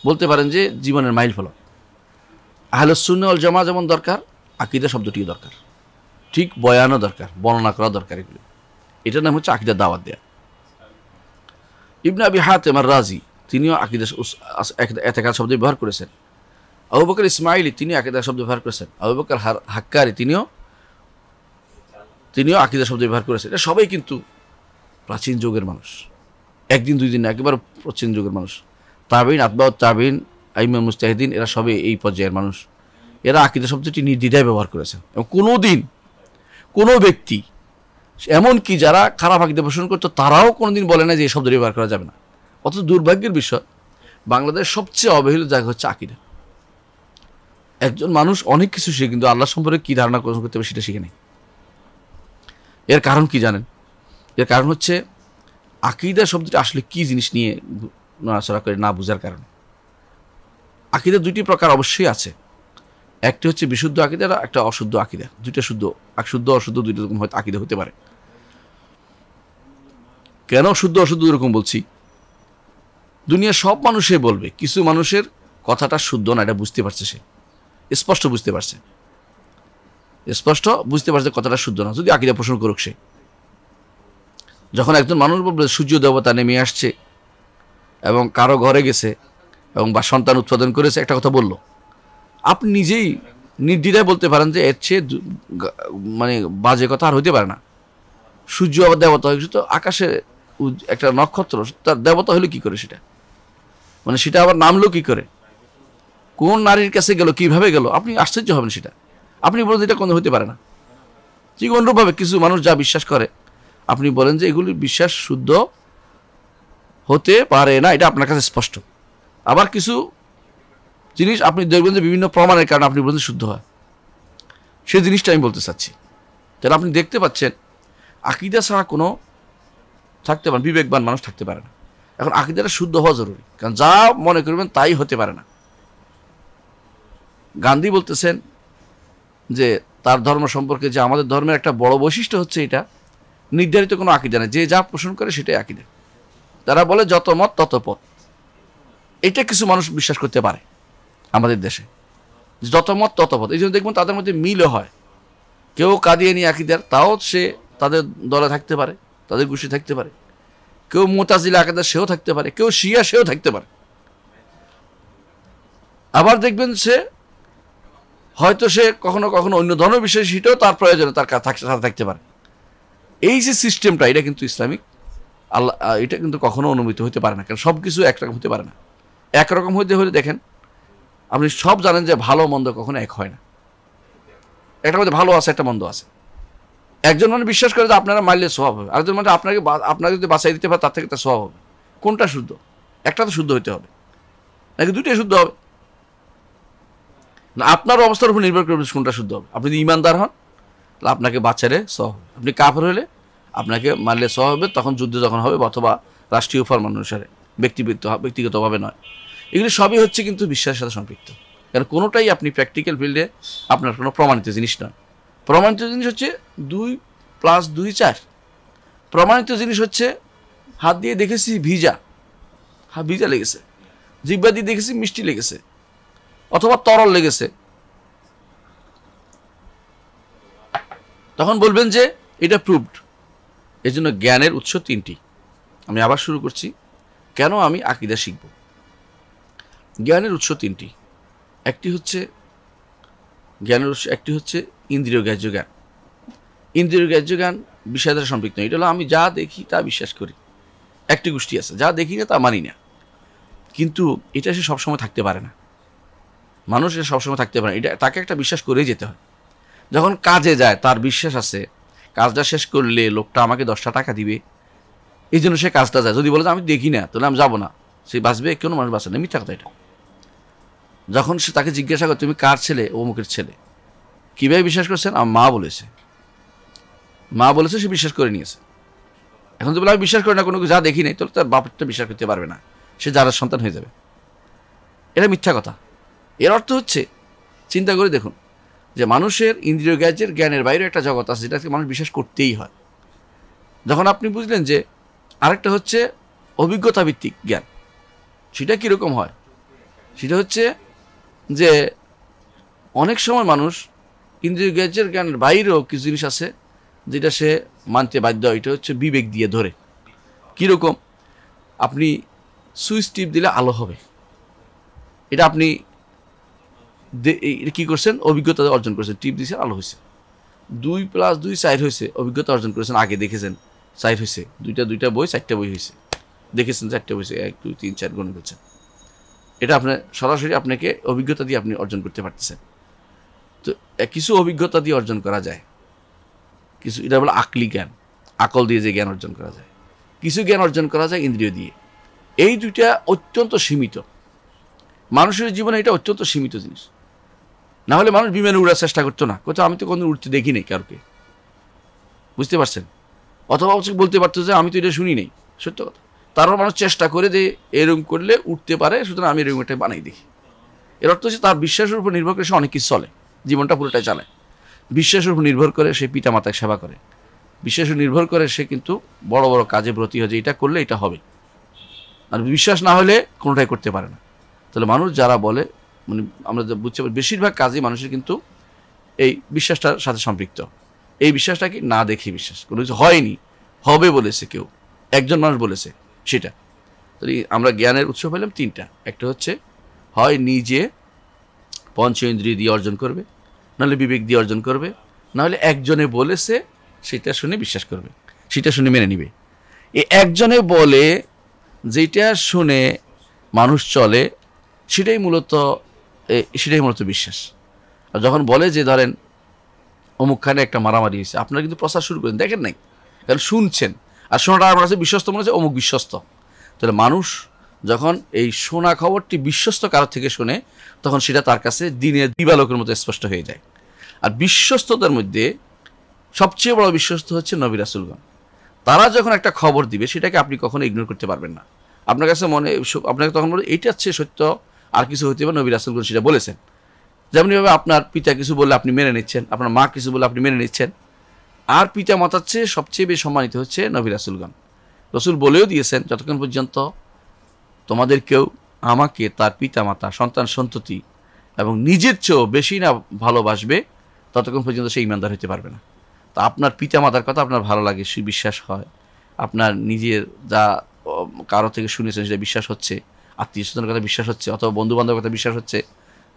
বলতে পারেন যে জীবনের মাইল ফলক আহলে সুন্নাউল জামা যেমন দরকার আকিদা শব্দটিও দরকার ঠিক বয়ানও দরকার বর্ণনা করা দরকার এগুলো এটার নাম হচ্ছে আকিদা দাওয়াত দেয়া ইবনাবি আবি আমার রাজি তিনিও আকিদা এতেকাল শব্দ ব্যবহার করেছেন আবু বকর ইসমাইলি তিনিও আকিদা শব্দ ব্যবহার করেছেন আবু হাক্কারি তিনিও তিনিও আকিদা শব্দ ব্যবহার করেছেন এটা সবাই কিন্তু প্রাচীন যুগের মানুষ একদিন দুই দিন একেবারে প্রাচীন যুগের মানুষ তাবিন আতবাউ তাবিন আইমা মুস্তাহিদিন এরা সবাই এই পর্যায়ের মানুষ এরা আকিদা শব্দটি নির্দ্বিধায় ব্যবহার করেছেন এবং কোনো দিন কোনো ব্যক্তি এমনকি যারা খারাপ আকিদা পোষণ করতো তারাও কোনোদিন বলে না যে এই শব্দটি ব্যবহার করা যাবে না অত দুর্ভাগ্যের বিষয় বাংলাদেশ সবচেয়ে অবহেলিত জায়গা হচ্ছে আকিরা একজন মানুষ অনেক কিছু শিখে কিন্তু আল্লাহ সম্পর্কে কী ধারণা গ্রহণ করতে হবে সেটা শিখে নেই এর কারণ কি জানেন এর কারণ হচ্ছে আকিদা শব্দটি আসলে কি জিনিস নিয়ে নড়াচড়া করে না বোঝার কারণে আকিদা দুইটি প্রকার অবশ্যই আছে একটি হচ্ছে বিশুদ্ধ আকিদা আর একটা অশুদ্ধ আকিদা দুইটা শুদ্ধ শুদ্ধ অশুদ্ধ দুইটা রকম হয়তো আকিদা হতে পারে কেন শুদ্ধ অশুদ্ধ এরকম বলছি দুনিয়া সব মানুষে বলবে কিছু মানুষের কথাটা শুদ্ধ না এটা বুঝতে পারছে সে স্পষ্ট বুঝতে পারছে স্পষ্ট বুঝতে পারছে কথাটা শুদ্ধ না যদি আকিদা পোষণ করুক সে যখন একজন মানুষ বলবে সূর্য দেবতা নেমে আসছে এবং কারো ঘরে গেছে এবং বা সন্তান উৎপাদন করেছে একটা কথা বলল আপনি নিজেই নির্দ্বিধায় বলতে পারেন যে এর চেয়ে মানে বাজে কথা আর হইতে পারে না সূর্য আবার দেবতা হয়েছে তো আকাশে একটা নক্ষত্র তার দেবতা হলে কি করে সেটা মানে সেটা আবার নামলো কি করে কোন নারীর কাছে গেল কিভাবে গেল আপনি আশ্চর্য হবেন সেটা আপনি বলেন এটা কোনো হতে পারে না ঠিক অনুরূপভাবে কিছু মানুষ যা বিশ্বাস করে আপনি বলেন যে এগুলি বিশ্বাস শুদ্ধ হতে পারে না এটা আপনার কাছে স্পষ্ট আবার কিছু জিনিস আপনি দেখবেন যে বিভিন্ন প্রমাণের কারণে আপনি বলেন শুদ্ধ হয় সেই জিনিসটা আমি বলতে চাচ্ছি যারা আপনি দেখতে পাচ্ছেন আকিদা ছাড়া কোনো থাকতে পারেন বিবেকবান মানুষ থাকতে পারে না এখন আকিদাটা শুদ্ধ হওয়া জরুরি কারণ যা মনে করবেন তাই হতে পারে না গান্ধী বলতেছেন যে তার ধর্ম সম্পর্কে যে আমাদের ধর্মের একটা বড় বৈশিষ্ট্য হচ্ছে এটা নির্ধারিত কোনো আকিদা নেই যে যা পোষণ করে সেটাই আকিদা তারা বলে যত মত তত পথ এটা কিছু মানুষ বিশ্বাস করতে পারে আমাদের দেশে যত মত তত পথ এই জন্য দেখবেন তাদের মধ্যে মিলও হয় কেউ কাঁদিয়ে নিয়ে আকিদার তাও সে তাদের দলে থাকতে পারে তাদের গোষ্ঠী থাকতে পারে কেউ মোতাজিলা আকাদা সেও থাকতে পারে কেউ শিয়া সেও থাকতে পারে আবার দেখবেন সে হয়তো সে কখনো কখনো অন্য ধর্ম বিশেষ সেটাও তার প্রয়োজনে তার সাথে থাকতে পারে এই যে সিস্টেমটা এটা কিন্তু ইসলামিক আল্লাহ এটা কিন্তু কখনো অনুমিত হতে পারে না কারণ সব কিছু একরকম হতে পারে না একরকম হতে হলে দেখেন আপনি সব জানেন যে ভালো মন্দ কখনো এক হয় না একটা মধ্যে ভালো আছে একটা মন্দ আছে একজন মানে বিশ্বাস করে যে আপনারা মারলে স্বভাব হবে আরেকজন মানে আপনাকে আপনাকে যদি বাঁচাই দিতে পারে তার থেকে তার স্বভাব হবে কোনটা শুদ্ধ একটা তো শুদ্ধ হইতে হবে নাকি দুইটাই শুদ্ধ হবে না আপনার অবস্থার উপর নির্ভর করবে কোনটা শুদ্ধ হবে আপনি যদি ইমানদার হন তাহলে আপনাকে বাচ্চারে স হবে আপনি কাফের হলে আপনাকে মারলে সহ হবে তখন যুদ্ধ যখন হবে অথবা রাষ্ট্রীয় ফর্ম অনুসারে ব্যক্তিবৃত্ত ব্যক্তিগতভাবে নয় এগুলি সবই হচ্ছে কিন্তু বিশ্বাসের সাথে সম্পৃক্ত কারণ কোনোটাই আপনি প্র্যাকটিক্যাল ফিল্ডে আপনার কোনো প্রমাণিত জিনিস নয় প্রমাণিত জিনিস হচ্ছে দুই প্লাস দুই চার প্রমাণিত জিনিস হচ্ছে হাত দিয়ে দেখেছি ভিজা হ্যাঁ ভিজা লেগেছে জিব্বা দিয়ে দেখেছি মিষ্টি লেগেছে অথবা তরল লেগেছে তখন বলবেন যে এটা প্রুভড এই জন্য জ্ঞানের উৎস তিনটি আমি আবার শুরু করছি কেন আমি আকিদা শিখব জ্ঞানের উৎস তিনটি একটি হচ্ছে জ্ঞানের উৎস একটি হচ্ছে ইন্দ্রিয় গ্যাহ্য জ্ঞান ইন্দ্রিয় গ্যাহ্য জ্ঞান বিষয় দ্বারা সম্পৃক্ত নয় এটা হলো আমি যা দেখি তা বিশ্বাস করি একটি গোষ্ঠী আছে যা দেখি না তা মানি না কিন্তু এটা সে সবসময় থাকতে পারে না মানুষ এটা সবসময় থাকতে পারে না এটা তাকে একটা বিশ্বাস করেই যেতে হয় যখন কাজে যায় তার বিশ্বাস আছে কাজটা শেষ করলে লোকটা আমাকে দশটা টাকা দিবে এই জন্য সে কাজটা যায় যদি বলে যে আমি দেখি না তাহলে আমি যাবো না সে বাঁচবে কোনো মানুষ বাঁচে না মিথ্যা কথা এটা যখন সে তাকে জিজ্ঞাসা করে তুমি কার ছেলে অমুকের ছেলে কীভাবে বিশ্বাস করছেন আমার মা বলেছে মা বলেছে সে বিশ্বাস করে নিয়েছে এখন তো বলে আমি বিশ্বাস করি না কোনো যা দেখি নাই তাহলে তার বাপটা বিশ্বাস করতে পারবে না সে যারা সন্তান হয়ে যাবে এটা মিথ্যা কথা এর অর্থ হচ্ছে চিন্তা করে দেখুন যে মানুষের ইন্দ্রিয় গ্যাজের জ্ঞানের বাইরে একটা জগৎ আছে যেটাকে মানুষ বিশ্বাস করতেই হয় যখন আপনি বুঝলেন যে আরেকটা হচ্ছে অভিজ্ঞতা ভিত্তিক জ্ঞান সেটা কীরকম হয় সেটা হচ্ছে যে অনেক সময় মানুষ ইন্দ্রিয় গ্যাজের জ্ঞানের বাইরেও কিছু জিনিস আছে যেটা সে মানতে বাধ্য হয় এটা হচ্ছে বিবেক দিয়ে ধরে কীরকম আপনি সুইচ টিপ দিলে আলো হবে এটা আপনি কি করছেন অভিজ্ঞতা অর্জন করেছেন টিপ দিয়েছেন আলো হয়েছে দুই প্লাস দুই সাইড হয়েছে অভিজ্ঞতা অর্জন করেছেন আগে দেখেছেন সাইড হয়েছে দুইটা দুইটা বই চারটা বই হয়েছে দেখেছেন চারটা বই এক দুই তিন চার গুণ করছেন এটা আপনার সরাসরি আপনাকে অভিজ্ঞতা দিয়ে আপনি অর্জন করতে পারতেছেন তো কিছু অভিজ্ঞতা দিয়ে অর্জন করা যায় কিছু এটা বলে আকলি জ্ঞান আকল দিয়ে যে জ্ঞান অর্জন করা যায় কিছু জ্ঞান অর্জন করা যায় ইন্দ্রিয় দিয়ে এই দুইটা অত্যন্ত সীমিত মানুষের জীবনে এটা অত্যন্ত সীমিত জিনিস না হলে মানুষ বিমানে উড়ার চেষ্টা করতো না কোথাও আমি তো কোনো উঠতে দেখি নাই কারোকে বুঝতে পারছেন অথবা বলতে পারতো যে আমি তো এটা শুনি নাই সত্য কথা তারপর মানুষ চেষ্টা করে যে এরকম করলে উঠতে পারে সুতরাং আমি এরকম একটা বানাই দেখি এর অর্থ হচ্ছে তার বিশ্বাসের উপর নির্ভর করে সে অনেক কিছু চলে জীবনটা পুরোটাই চলে বিশ্বাসের উপর নির্ভর করে সে পিতা মাতাকে সেবা করে বিশ্বাসের নির্ভর করে সে কিন্তু বড় বড় কাজে ব্রতী হয় যে এটা করলে এটা হবে আর বিশ্বাস না হলে কোনোটাই করতে পারে না তাহলে মানুষ যারা বলে মানে আমরা বুঝতে পারি বেশিরভাগ কাজই মানুষের কিন্তু এই বিশ্বাসটার সাথে সম্পৃক্ত এই বিশ্বাসটা কি না দেখি বিশ্বাস কোনো কিছু হয়নি হবে বলেছে কেউ একজন মানুষ বলেছে সেটা আমরা জ্ঞানের উৎস পেলাম তিনটা একটা হচ্ছে হয় নিজে পঞ্চ ইন্দ্রিয় দিয়ে অর্জন করবে নাহলে বিবেক দিয়ে অর্জন করবে নাহলে একজনে বলেছে সেটা শুনে বিশ্বাস করবে সেটা শুনে মেনে নিবে এ একজনে বলে যেটা শুনে মানুষ চলে সেটাই মূলত সেটাই মূলত বিশ্বাস আর যখন বলে যে ধরেন অমুকখানে একটা মারামারি হয়েছে আপনারা কিন্তু প্রচার শুরু করেন দেখেন নাই কারণ শুনছেন আর সোনাটা আমার কাছে বিশ্বস্ত মনে হচ্ছে অমুক বিশ্বস্ত তাহলে মানুষ যখন এই সোনা খবরটি বিশ্বস্ত কারোর থেকে শোনে তখন সেটা তার কাছে দিনের দিবালোকের মতো স্পষ্ট হয়ে যায় আর বিশ্বস্ততার মধ্যে সবচেয়ে বড় বিশ্বস্ত হচ্ছে নবী রাসুলগণ তারা যখন একটা খবর দিবে সেটাকে আপনি কখনো ইগনোর করতে পারবেন না আপনার কাছে মনে আপনাকে তখন বলে এইটা হচ্ছে সত্য আর কিছু হতে পারে নবী রাসুলগণ সেটা বলেছেন যেমনইভাবে আপনার পিতা কিছু বললে আপনি মেনে নিচ্ছেন আপনার মা কিছু বললে আপনি মেনে নিচ্ছেন আর পিতা মাতার চেয়ে সবচেয়ে বেশি সম্মানিত হচ্ছে নবী রাসুলগণ রসুল বলেও দিয়েছেন যতক্ষণ পর্যন্ত তোমাদের কেউ আমাকে তার পিতা মাতা সন্তান সন্ততি এবং নিজের চেয়েও বেশি না ভালোবাসবে ততক্ষণ পর্যন্ত সে ইমানদার হতে পারবে না তো আপনার পিতা মাতার কথা আপনার ভালো লাগে সে বিশ্বাস হয় আপনার নিজের যা কারো থেকে শুনেছেন সেটা বিশ্বাস হচ্ছে আত্মীয় স্বজনের কথা বিশ্বাস হচ্ছে অথবা বন্ধু বান্ধবের কথা বিশ্বাস হচ্ছে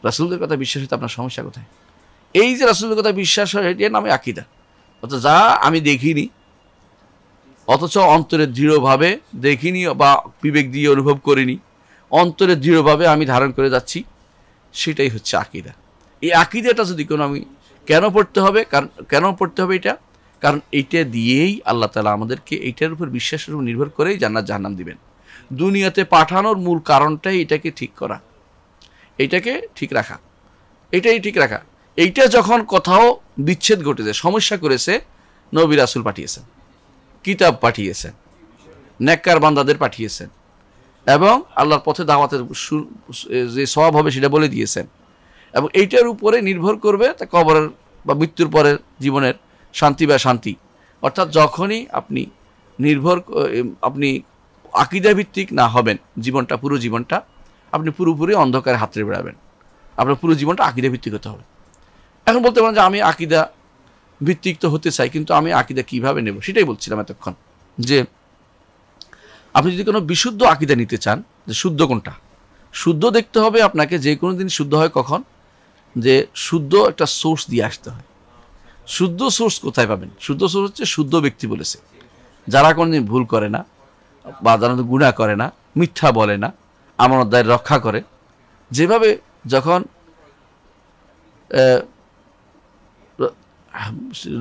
রাসুলদের কথা বিশ্বাস হতে আপনার সমস্যা কোথায় এই যে রাসুলদের কথা বিশ্বাস হয় এটি নামে আকিদা অর্থাৎ যা আমি দেখিনি অথচ অন্তরে দৃঢ়ভাবে দেখিনি বা বিবেক দিয়ে অনুভব করিনি অন্তরে দৃঢ়ভাবে আমি ধারণ করে যাচ্ছি সেটাই হচ্ছে আকিদা এই আকিদাটা যদি কোনো আমি কেন পড়তে হবে কারণ কেন পড়তে হবে এটা কারণ এইটা দিয়েই আল্লাহ তালা আমাদেরকে এইটার উপর বিশ্বাসের উপর নির্ভর করেই জান্নাত জাহান্নাম দিবেন দুনিয়াতে পাঠানোর মূল কারণটাই এটাকে ঠিক করা এটাকে ঠিক রাখা এটাই ঠিক রাখা এইটা যখন কোথাও বিচ্ছেদ ঘটেছে সমস্যা করেছে নবী রাসুল পাঠিয়েছেন কিতাব পাঠিয়েছেন নেককার বান্দাদের পাঠিয়েছেন এবং আল্লাহর পথে দাওয়াতের যে স্বভাব হবে সেটা বলে দিয়েছেন এবং এইটার উপরে নির্ভর করবে তা কবরের বা মৃত্যুর পরের জীবনের শান্তি বা শান্তি অর্থাৎ যখনই আপনি নির্ভর আপনি আকিদাভিত্তিক না হবেন জীবনটা পুরো জীবনটা আপনি পুরোপুরি অন্ধকারে হাতড়ে বেড়াবেন আপনার পুরো জীবনটা আকিদাভিত্তিক হতে হবে এখন বলতে পারেন যে আমি আকিদা ভিত্তিক তো হতে চাই কিন্তু আমি আকিদা কিভাবে নেব সেটাই বলছিলাম এতক্ষণ যে আপনি যদি কোনো বিশুদ্ধ আকিদা নিতে চান যে শুদ্ধ কোনটা শুদ্ধ দেখতে হবে আপনাকে যে কোনো দিন শুদ্ধ হয় কখন যে শুদ্ধ একটা সোর্স দিয়ে আসতে হয় শুদ্ধ সোর্স কোথায় পাবেন শুদ্ধ সোর্স হচ্ছে শুদ্ধ ব্যক্তি বলেছে যারা কোনোদিন ভুল করে না বা সাধারণত গুণা করে না মিথ্যা বলে না আমানত অধ্যায় রক্ষা করে যেভাবে যখন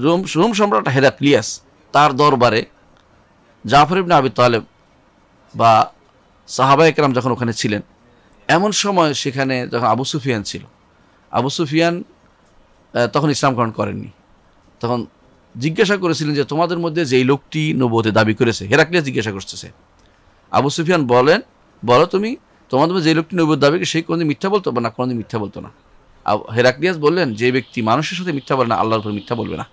রোম রোম সম্রাট হেরাক্লিয়াস তার দরবারে জাফর ইবনে আবি তালেব বা সাহাবা একরাম যখন ওখানে ছিলেন এমন সময় সেখানে যখন আবু সুফিয়ান ছিল আবু সুফিয়ান তখন ইসলাম গ্রহণ করেননি তখন জিজ্ঞাসা করেছিলেন যে তোমাদের মধ্যে যেই লোকটি নবতে দাবি করেছে হেরাক্লিয়াস জিজ্ঞাসা করতেছে আবু সুফিয়ান বলেন বলো তুমি তোমাদের মধ্যে যে লোকটি নবত দাবি করে সেই কোনোদিন মিথ্যা বলতো বা না কোনোদিন মিথ্যা বলতো না হেরাক্লিয়াস বললেন যে ব্যক্তি মানুষের সাথে মিথ্যা বলে না আল্লাহর উপর মিথ্যা বলবে না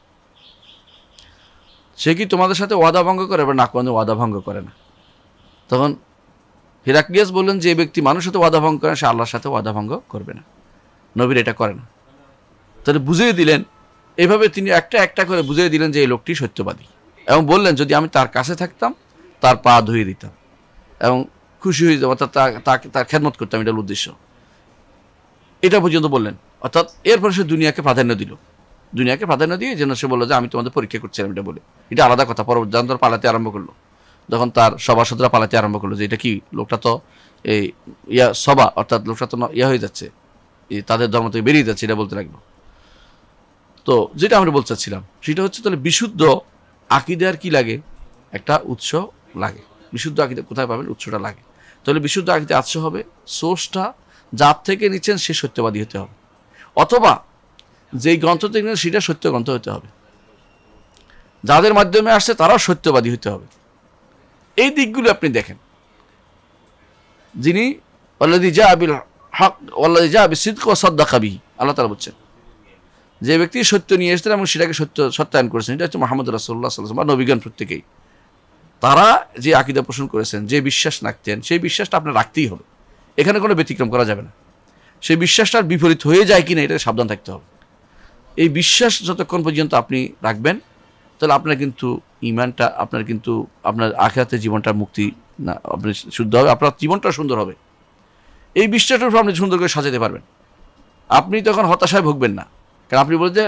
সে কি তোমাদের সাথে ওয়াদা ভঙ্গ করে বা না কোনো ওয়াদা ভঙ্গ করে না তখন হিরাক্লিয়াস বললেন যে ব্যক্তি মানুষের সাথে ওয়াদা ভঙ্গ করে সে আল্লাহর সাথে ওয়াদা ভঙ্গ করবে না নবীর এটা করে না তাহলে বুঝিয়ে দিলেন এভাবে তিনি একটা একটা করে বুঝিয়ে দিলেন যে এই লোকটি সত্যবাদী এবং বললেন যদি আমি তার কাছে থাকতাম তার পা ধুয়ে দিতাম এবং খুশি হয়ে যাবো তার তার খেদমত করতাম এটার উদ্দেশ্য এটা পর্যন্ত বললেন অর্থাৎ এরপরে সে দুনিয়াকে প্রাধান্য দিল দুনিয়াকে প্রাধান্য দিয়ে যেন সে বললো যে আমি তোমাদের পরীক্ষা করছিলাম এটা বলে এটা আলাদা কথা পরবর্তী যখন পালাতে আরম্ভ করলো যখন তার সভাসদরা পালাতে আরম্ভ করলো যে এটা কি লোকটা তো এই ইয়া সভা অর্থাৎ লোকটা তো ইয়া হয়ে যাচ্ছে তাদের ধর্ম থেকে বেরিয়ে যাচ্ছে এটা বলতে লাগলো তো যেটা আমরা বলতে চাচ্ছিলাম সেটা হচ্ছে তাহলে বিশুদ্ধ আকিদার কি লাগে একটা উৎস লাগে বিশুদ্ধ আকিদে কোথায় পাবেন উৎসটা লাগে তাহলে বিশুদ্ধ আকিদে আচ্ছা হবে সোর্সটা যার থেকে নিচ্ছেন সে সত্যবাদী হতে হবে অথবা যেই গ্রন্থ থেকে নিচ্ছেন সেটা সত্য গ্রন্থ হতে হবে যাদের মাধ্যমে আসছে তারাও সত্যবাদী হতে হবে এই দিকগুলো আপনি দেখেন যিনি অলদি জা আবিল হক ওল্লাদি জা আবি সিদ্ক ও সদ্দা কাবি আল্লাহ তালা বলছেন যে ব্যক্তি সত্য নিয়ে এসেছেন এবং সেটাকে সত্য সত্যায়ন করেছেন এটা হচ্ছে মোহাম্মদ রাসুল্লাহ সাল্লাম বা নবীগণ প্রত্যেকেই তারা যে আকিদা পোষণ করেছেন যে বিশ্বাস রাখতেন সেই বিশ্বাসটা আপনার রাখতেই হবে এখানে কোনো ব্যতিক্রম করা যাবে না সেই বিশ্বাসটার বিপরীত হয়ে যায় কি না এটা সাবধান থাকতে হবে এই বিশ্বাস যতক্ষণ পর্যন্ত আপনি রাখবেন তাহলে আপনার কিন্তু ইমানটা আপনার কিন্তু আপনার আখেরাতে জীবনটা মুক্তি না আপনি শুদ্ধ হবে আপনার জীবনটা সুন্দর হবে এই বিশ্বাসটার উপর আপনি সুন্দর করে সাজাতে পারবেন আপনি তখন হতাশায় ভুগবেন না কারণ আপনি বলছেন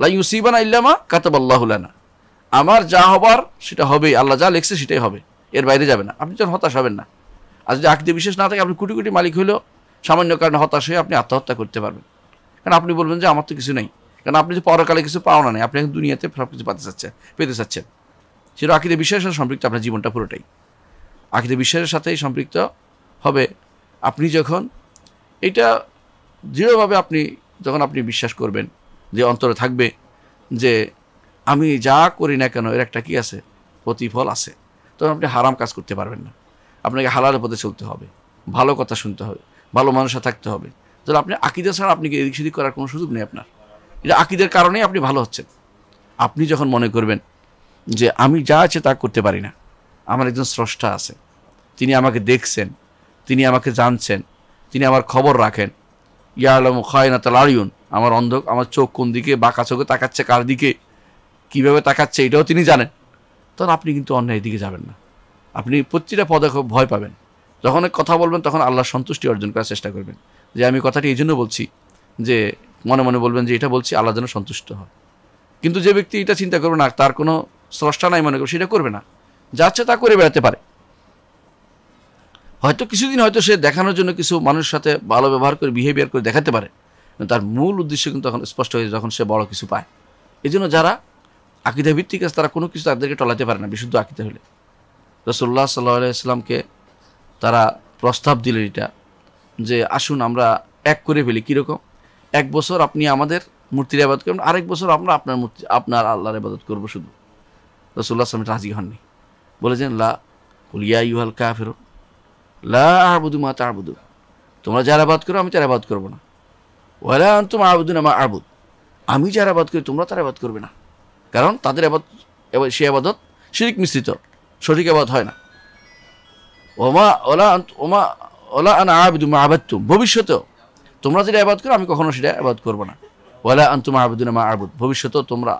লাই ইউসিবানা ইল্লামা কাতাবাল্লাহুলানা আমার যা হবার সেটা হবেই আল্লাহ যা লেখছে সেটাই হবে এর বাইরে যাবে না আপনি যখন হতাশ হবেন না আর যদি আকৃতি বিশেষ না থাকে আপনি কোটি কোটি মালিক হলেও সামান্য কারণে হতাশ হয়ে আপনি আত্মহত্যা করতে পারবেন কারণ আপনি বলবেন যে আমার তো কিছু নেই কারণ আপনি যে পরকালে কিছু পাওনা নেই আপনি এখন দুনিয়াতে সব কিছু পাতে চাচ্ছেন পেতে চাচ্ছেন সেটা আকৃতি বিশ্বাসের সাথে সম্পৃক্ত আপনার জীবনটা পুরোটাই আকৃতি বিশ্বাসের সাথেই সম্পৃক্ত হবে আপনি যখন এটা দৃঢ়ভাবে আপনি যখন আপনি বিশ্বাস করবেন যে অন্তরে থাকবে যে আমি যা করি না কেন এর একটা কি আছে প্রতিফল আছে তখন আপনি হারাম কাজ করতে পারবেন না আপনাকে হালালের পথে চলতে হবে ভালো কথা শুনতে হবে ভালো মানুষে থাকতে হবে তাহলে আপনি আকিদা ছাড়া আপনি এদিক সেদিক করার কোনো সুযোগ নেই আপনার এটা আকিদের কারণেই আপনি ভালো হচ্ছেন আপনি যখন মনে করবেন যে আমি যা আছে তা করতে পারি না আমার একজন স্রষ্টা আছে তিনি আমাকে দেখছেন তিনি আমাকে জানছেন তিনি আমার খবর রাখেন ইয়া আলম খায়নাত আলিউন আমার অন্ধ আমার চোখ কোন দিকে বাঁকা চোখে তাকাচ্ছে কার দিকে কীভাবে তাকাচ্ছে এটাও তিনি জানেন তখন আপনি কিন্তু অন্যায় দিকে যাবেন না আপনি প্রতিটা পদক্ষেপ ভয় পাবেন যখন কথা বলবেন তখন আল্লাহ সন্তুষ্টি অর্জন করার চেষ্টা করবেন যে আমি কথাটি এই জন্য বলছি যে মনে মনে বলবেন যে এটা বলছি আল্লাহ যেন সন্তুষ্ট হয় কিন্তু যে ব্যক্তি এটা চিন্তা করবে না তার কোনো স্রষ্টা নাই মনে করবে সেটা করবে না যাচ্ছে তা করে বেড়াতে পারে হয়তো কিছুদিন হয়তো সে দেখানোর জন্য কিছু মানুষের সাথে ভালো ব্যবহার করে বিহেভিয়ার করে দেখাতে পারে তার মূল উদ্দেশ্য কিন্তু তখন স্পষ্ট হয়ে যখন সে বড় কিছু পায় এই জন্য যারা আকিদা ভিত্তিক আছে তারা কোনো কিছু তাদেরকে টলাতে পারে না বিশুদ্ধ আকিদা হলে রসুল্লাহ সাল্লাহ ইসলামকে তারা প্রস্তাব দিলেন এটা যে আসুন আমরা এক করে ফেলি কীরকম এক বছর আপনি আমাদের মূর্তির আবাদ করবেন আরেক বছর আমরা আপনার মূর্তি আপনার আল্লাহর আবাদত করবো শুধু রসুল্লাহ সালাম রাজি হননি বলেছেন লা উলিয়া ইউহাল কা লা লাহবুদু মা তাহবুদু তোমরা যারা আবাদ করো আমি তারা আবাদ করবো না ওয়ালা তোমার আবুদুন মা আবুদ আমি যারা আবাদ করি তোমরা তারা আবাদ করবে না কারণ তাদের আবাদ সে আবাদত শিরিক মিশ্রিত সঠিক আবাদ হয় না ওমা ওলা ওমা ওলা আনা আবেদু মা তুম ভবিষ্যতেও তোমরা যেটা আবাদ করো আমি কখনো সেটা আবাদ করবো না ওলা আন্তুমা আবেদুন মা আবুদ ভবিষ্যতেও তোমরা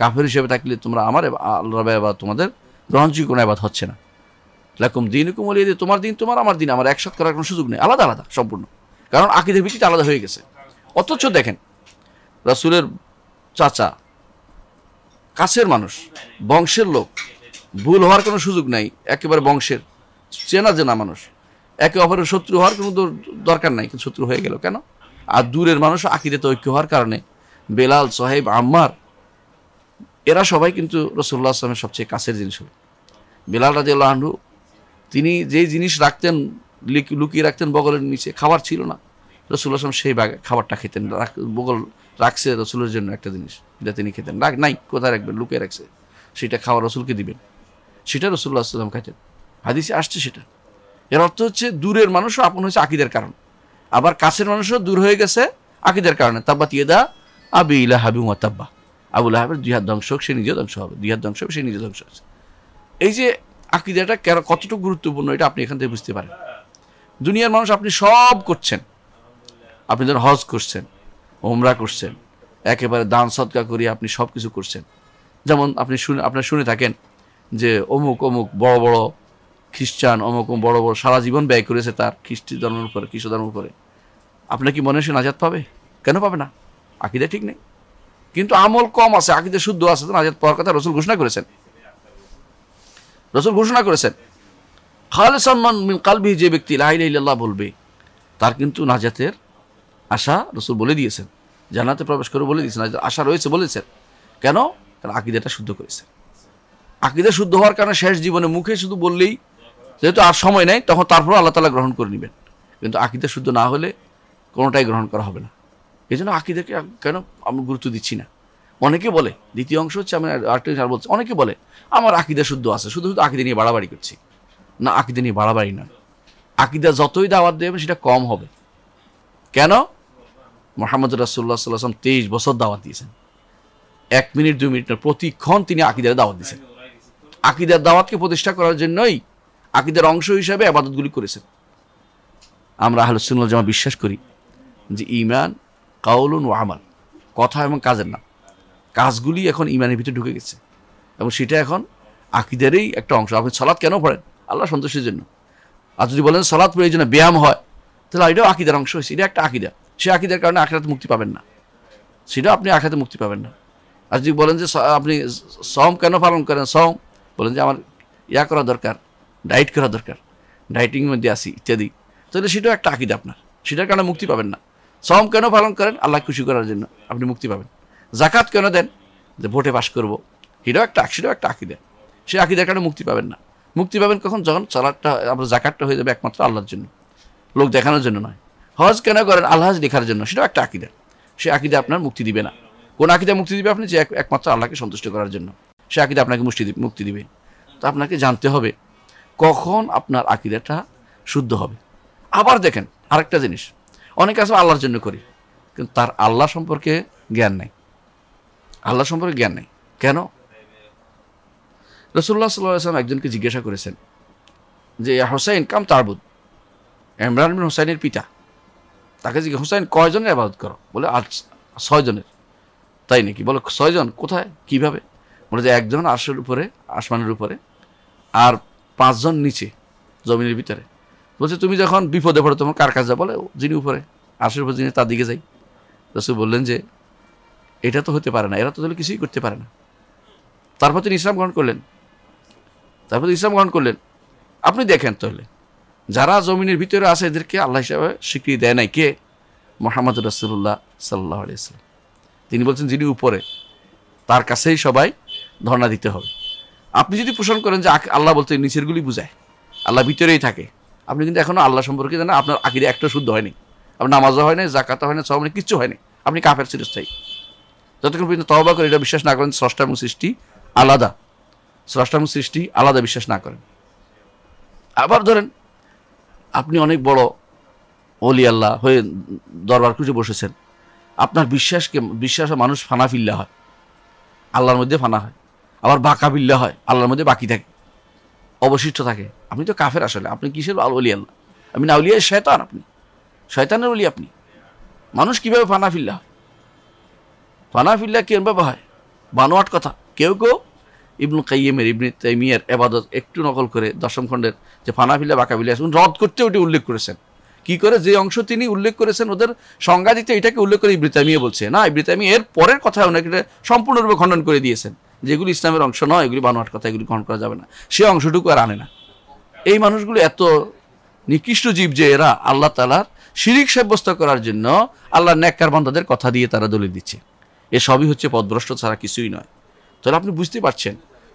কাফের হিসেবে থাকলে তোমরা আমার আল্লাহ আবাদ তোমাদের গ্রহণযোগ্য কোনো আবাদ হচ্ছে না লাকুম দিন কুমলিয়ে দিয়ে তোমার দিন তোমার আমার দিন আমার একসাথ করার কোনো সুযোগ নেই আলাদা আলাদা সম্পূর্ণ কারণ আকিদের ভিত্তিতে আলাদা হয়ে গেছে অথচ দেখেন রাসুলের চাচা কাছের মানুষ বংশের লোক ভুল হওয়ার কোনো সুযোগ নাই একেবারে বংশের চেনা চেনা মানুষ একে অপরের শত্রু হওয়ার কোনো দরকার নাই কিন্তু শত্রু হয়ে গেল কেন আর দূরের মানুষ আকিরেতে ঐক্য হওয়ার কারণে বেলাল সোহেব আম্মার এরা সবাই কিন্তু রসুল্লাহ আসলামের সবচেয়ে কাছের জিনিস হল বেলাল রাজিউল্লাহ আহু তিনি যেই জিনিস রাখতেন লুকিয়ে রাখতেন বগলের নিচে খাবার ছিল না রসুল্লাহ আসলাম সেই খাবারটা খেতেন বগল রাখছে রসুলের জন্য একটা জিনিস যেটা তিনি খেতেন রাখ নাই কোথায় রাখবেন লুকিয়ে রাখছে সেটা খাওয়া রসুলকে দিবেন সেটা রসুল্লাহ সাল্লাম খাইতেন হাদিসে আসছে সেটা এর অর্থ হচ্ছে দূরের মানুষও আপন হয়েছে আকিদের কারণ আবার কাছের মানুষও দূর হয়ে গেছে আকিদের কারণে তাব্বা তিয়েদা আবি ইলা হাবি মোয়াতাব্বা আবুল আহাবের দুই হাত ধ্বংস হোক সে নিজে ধ্বংস হবে দুই হাত ধ্বংস হবে সে নিজে ধ্বংস হচ্ছে এই যে আকিদাটা কতটুকু গুরুত্বপূর্ণ এটা আপনি এখান থেকে বুঝতে পারেন দুনিয়ার মানুষ আপনি সব করছেন আপনি ধর হজ করছেন ওমরা করছেন একেবারে দান সৎকা করিয়ে আপনি সব কিছু করছেন যেমন আপনি শুনে আপনার শুনে থাকেন যে অমুক অমুক বড় বড় খ্রিস্টান অমুক বড় বড় সারা জীবন ব্যয় করেছে তার খ্রিস্টি ধর্মের উপরে খ্রিস্ট ধর্মের উপরে আপনার কি মনে হয় নাজাদ পাবে কেন পাবে না আকিদে ঠিক নেই কিন্তু আমল কম আছে আকিদে শুদ্ধ আছে তো নাজাদ পাওয়ার কথা রসুল ঘোষণা করেছেন রসুল ঘোষণা করেছেন খালেসাম্মান মিন কালবি যে ব্যক্তি লাহিল্লাহ বলবে তার কিন্তু নাজাতের আশা রসুল বলে দিয়েছেন জানাতে প্রবেশ করে বলে দিয়েছেন আশা রয়েছে বলেছেন কেন তার আকিদাটা শুদ্ধ করেছেন আকিদা শুদ্ধ হওয়ার কারণে শেষ জীবনে মুখে শুধু বললেই যেহেতু আর সময় নেই তখন তারপর আল্লাহ তালা গ্রহণ করে নেবেন কিন্তু আকিদা শুদ্ধ না হলে কোনোটাই গ্রহণ করা হবে না এই জন্য আকিদাকে কেন আমি গুরুত্ব দিচ্ছি না অনেকে বলে দ্বিতীয় অংশ হচ্ছে আমি আর বলছি অনেকে বলে আমার আকিদা শুদ্ধ আছে শুধু শুধু আকিদা নিয়ে বাড়াবাড়ি করছি না আকিদা নিয়ে বাড়াবাড়ি না আকিদা যতই দাওয়াত দেবেন সেটা কম হবে কেন মোহাম্মদ রাসুল্লাহ সাল্লাহ তেইশ বছর দাওয়াত দিয়েছেন এক মিনিট দুই মিনিট প্রতিক্ষণ তিনি আকিদারে দাওয়াত দিয়েছেন আকিদার দাওয়াতকে প্রতিষ্ঠা করার জন্যই আকিদার অংশ হিসাবে আবাদতগুলি করেছেন আমরা আহলুসুল্লাহ জামা বিশ্বাস করি যে ইমান কাউলুন ও আমাল কথা এবং কাজের নাম কাজগুলি এখন ইমানের ভিতরে ঢুকে গেছে এবং সেটা এখন আকিদারই একটা অংশ আপনি সলাৎ কেন পড়েন আল্লাহ সন্তোষের জন্য আর যদি বলেন সলাৎ পড়ে এই জন্য ব্যায়াম হয় তাহলে এটাও আকিদার অংশ হয়েছে এটা একটা আকিদা সে আকিদার কারণে আখরাতে মুক্তি পাবেন না সেটাও আপনি আখরাতে মুক্তি পাবেন না আর যদি বলেন যে আপনি সম কেন পালন করেন সম বলেন যে আমার ইয়া করা দরকার ডায়েট করা দরকার ডায়েটিং মধ্যে আসি ইত্যাদি তাহলে সেটাও একটা আকিদ আপনার সেটার কারণে মুক্তি পাবেন না সম কেন পালন করেন আল্লাহ খুশি করার জন্য আপনি মুক্তি পাবেন জাকাত কেন দেন যে ভোটে পাশ করবো সেটাও একটা সেটাও একটা আকিদা সে আকিদার কারণে মুক্তি পাবেন না মুক্তি পাবেন কখন যখন চলারটা আপনার জাকাতটা হয়ে যাবে একমাত্র আল্লাহর জন্য লোক দেখানোর জন্য নয় হজ কেন করেন আল্লাহ লেখার জন্য সেটাও একটা আকিদা সে আকিদা আপনার মুক্তি দিবে না কোন আকিদা মুক্তি দিবে আপনি যে একমাত্র আল্লাহকে সন্তুষ্ট করার জন্য সে আকিদা আপনাকে মুষ্টি মুক্তি দিবে তো আপনাকে জানতে হবে কখন আপনার আকিদাটা শুদ্ধ হবে আবার দেখেন আরেকটা জিনিস অনেকে আছে আল্লাহর জন্য করি কিন্তু তার আল্লাহ সম্পর্কে জ্ঞান নেই আল্লাহ সম্পর্কে জ্ঞান নেই কেন রসুল্লাহ সাল্লাম একজনকে জিজ্ঞাসা করেছেন যে হোসাইন কাম তারবুদ ইমরান বিন হোসাইনের পিতা তাকে জিজ্ঞেস হোসাইন কয়জনের আবাদত করো বলে আট ছয়জনের তাই নাকি বলে ছয়জন কোথায় কিভাবে বলে যে একজন আরশের উপরে আসমানের উপরে আর পাঁচজন নিচে জমিনের ভিতরে বলছে তুমি যখন বিপদে পড়ো তোমার কার কাজে বলে যিনি উপরে আরশের উপরে যিনি তার দিকে যাই রসুল বললেন যে এটা তো হতে পারে না এরা তো তাহলে কিছুই করতে পারে না তারপর তিনি ইসলাম গ্রহণ করলেন তারপর ইসলাম গ্রহণ করলেন আপনি দেখেন তাহলে যারা জমিনের ভিতরে আছে এদেরকে আল্লাহ হিসাবে স্বীকৃতি দেয় নাই কে মোহাম্মদ রসুল্লাহ সাল্লাহ আলিয়া তিনি বলছেন যিনি উপরে তার কাছেই সবাই ধর্ণা দিতে হবে আপনি যদি পোষণ করেন যে আল্লাহ বলতে নিচেরগুলি বুঝায় আল্লাহ ভিতরেই থাকে আপনি কিন্তু এখনও আল্লাহ সম্পর্কে জানেন আপনার আকিরে একটা শুদ্ধ হয়নি আপনার নামাজও হয় না জাকাতা হয় না সব কিচ্ছু হয়নি আপনি কাফের চিরস্থায়ী যতক্ষণ পর্যন্ত তহবা করে এটা বিশ্বাস না করেন স্রষ্টাম সৃষ্টি আলাদা স্রষ্টাম সৃষ্টি আলাদা বিশ্বাস না করেন আবার ধরেন আপনি অনেক বড় অলি আল্লাহ হয়ে দরবার খুঁজে বসেছেন আপনার বিশ্বাসকে বিশ্বাসে মানুষ ফানা ফিল্লা হয় আল্লাহর মধ্যে ফানা হয় আবার বাঁকা বিল্লা হয় আল্লাহর মধ্যে বাকি থাকে অবশিষ্ট থাকে আপনি তো কাফের আসলে আপনি কিসের আলি আল্লাহ আমি না উলিয়া শয়তান আপনি শয়তানের অলি আপনি মানুষ কীভাবে ফানাফিল্লা হয় ফানাফিল্লা কীভাবে হয় বানোয়াট কথা কেউ কেউ ইবনু কাইমের ইবনু তাইমিয়ার এবাদত একটু নকল করে দশম খণ্ডের যে ফানাফিল্লা বাঁকাবিল্লা আছে রদ করতে ওটি উল্লেখ করেছেন কি করে যে অংশ তিনি উল্লেখ করেছেন ওদের সংজ্ঞা দিতে এটাকে উল্লেখ করে ইবৃতামিয়া বলছে না ইবৃতামিয়া এর পরের কথা ওনাকে সম্পূর্ণরূপে খণ্ডন করে দিয়েছেন যেগুলি ইসলামের অংশ নয় এগুলি বানোয়াট কথা এগুলি গ্রহণ করা যাবে না সে অংশটুকু আর আনে না এই মানুষগুলি এত নিকৃষ্ট জীব যে এরা আল্লাহ তালার শিরিক সাব্যস্ত করার জন্য আল্লাহ ন্যাক্কার বান্ধাদের কথা দিয়ে তারা দলিল দিচ্ছে এ সবই হচ্ছে পদভ্রষ্ট ছাড়া কিছুই নয় তাহলে আপনি বুঝতে পারছেন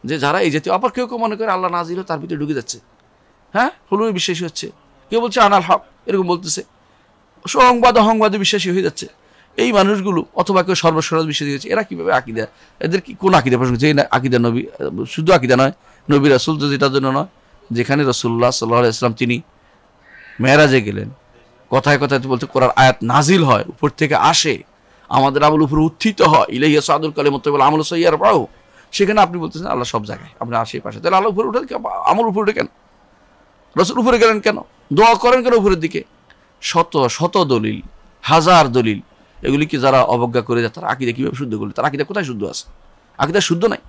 যে যারা এই জাতীয় আবার কেউ কেউ মনে করে আল্লাহ নাজিল তার ভিতরে ঢুকে যাচ্ছে হ্যাঁ হলুমি বিশ্বাসী হচ্ছে কেউ বলছে আনাল হক এরকম বলতেছে সংবাদ অহংবাদে বিশ্বাসী হয়ে যাচ্ছে এই মানুষগুলো অথবা কেউ সর্বসরদ বিষয় দিয়েছে এরা কীভাবে আকিদা এদের কি কোন আকিদা প্রশ্ন যে না আকিদা নবী শুধু আকিদা নয় নবী রাসুল তো যেটার জন্য নয় যেখানে রসুল্লাহ সাল্লাহ ইসলাম তিনি মেহরাজে গেলেন কথায় কথায় বলতে করার আয়াত নাজিল হয় উপর থেকে আসে আমাদের আমল উপরে উত্থিত হয় ইলাইয়া সাদুল কালে মতো বলে আমল সৈয়ার পাও সেখানে আপনি বলতেছেন আল্লাহ সব জায়গায় আপনার পাশে তাহলে আল্লাহ উপরে উঠে আমল উপরে উঠে কেন রসুল উপরে গেলেন কেন দোয়া করেন কেন উপরের দিকে শত শত দলিল হাজার দলিল এগুলিকে যারা অবজ্ঞা করে যায় তারা আকিদা কীভাবে শুদ্ধ করলে তার আকিদা কোথায় শুদ্ধ আছে আকিদা শুদ্ধ নাই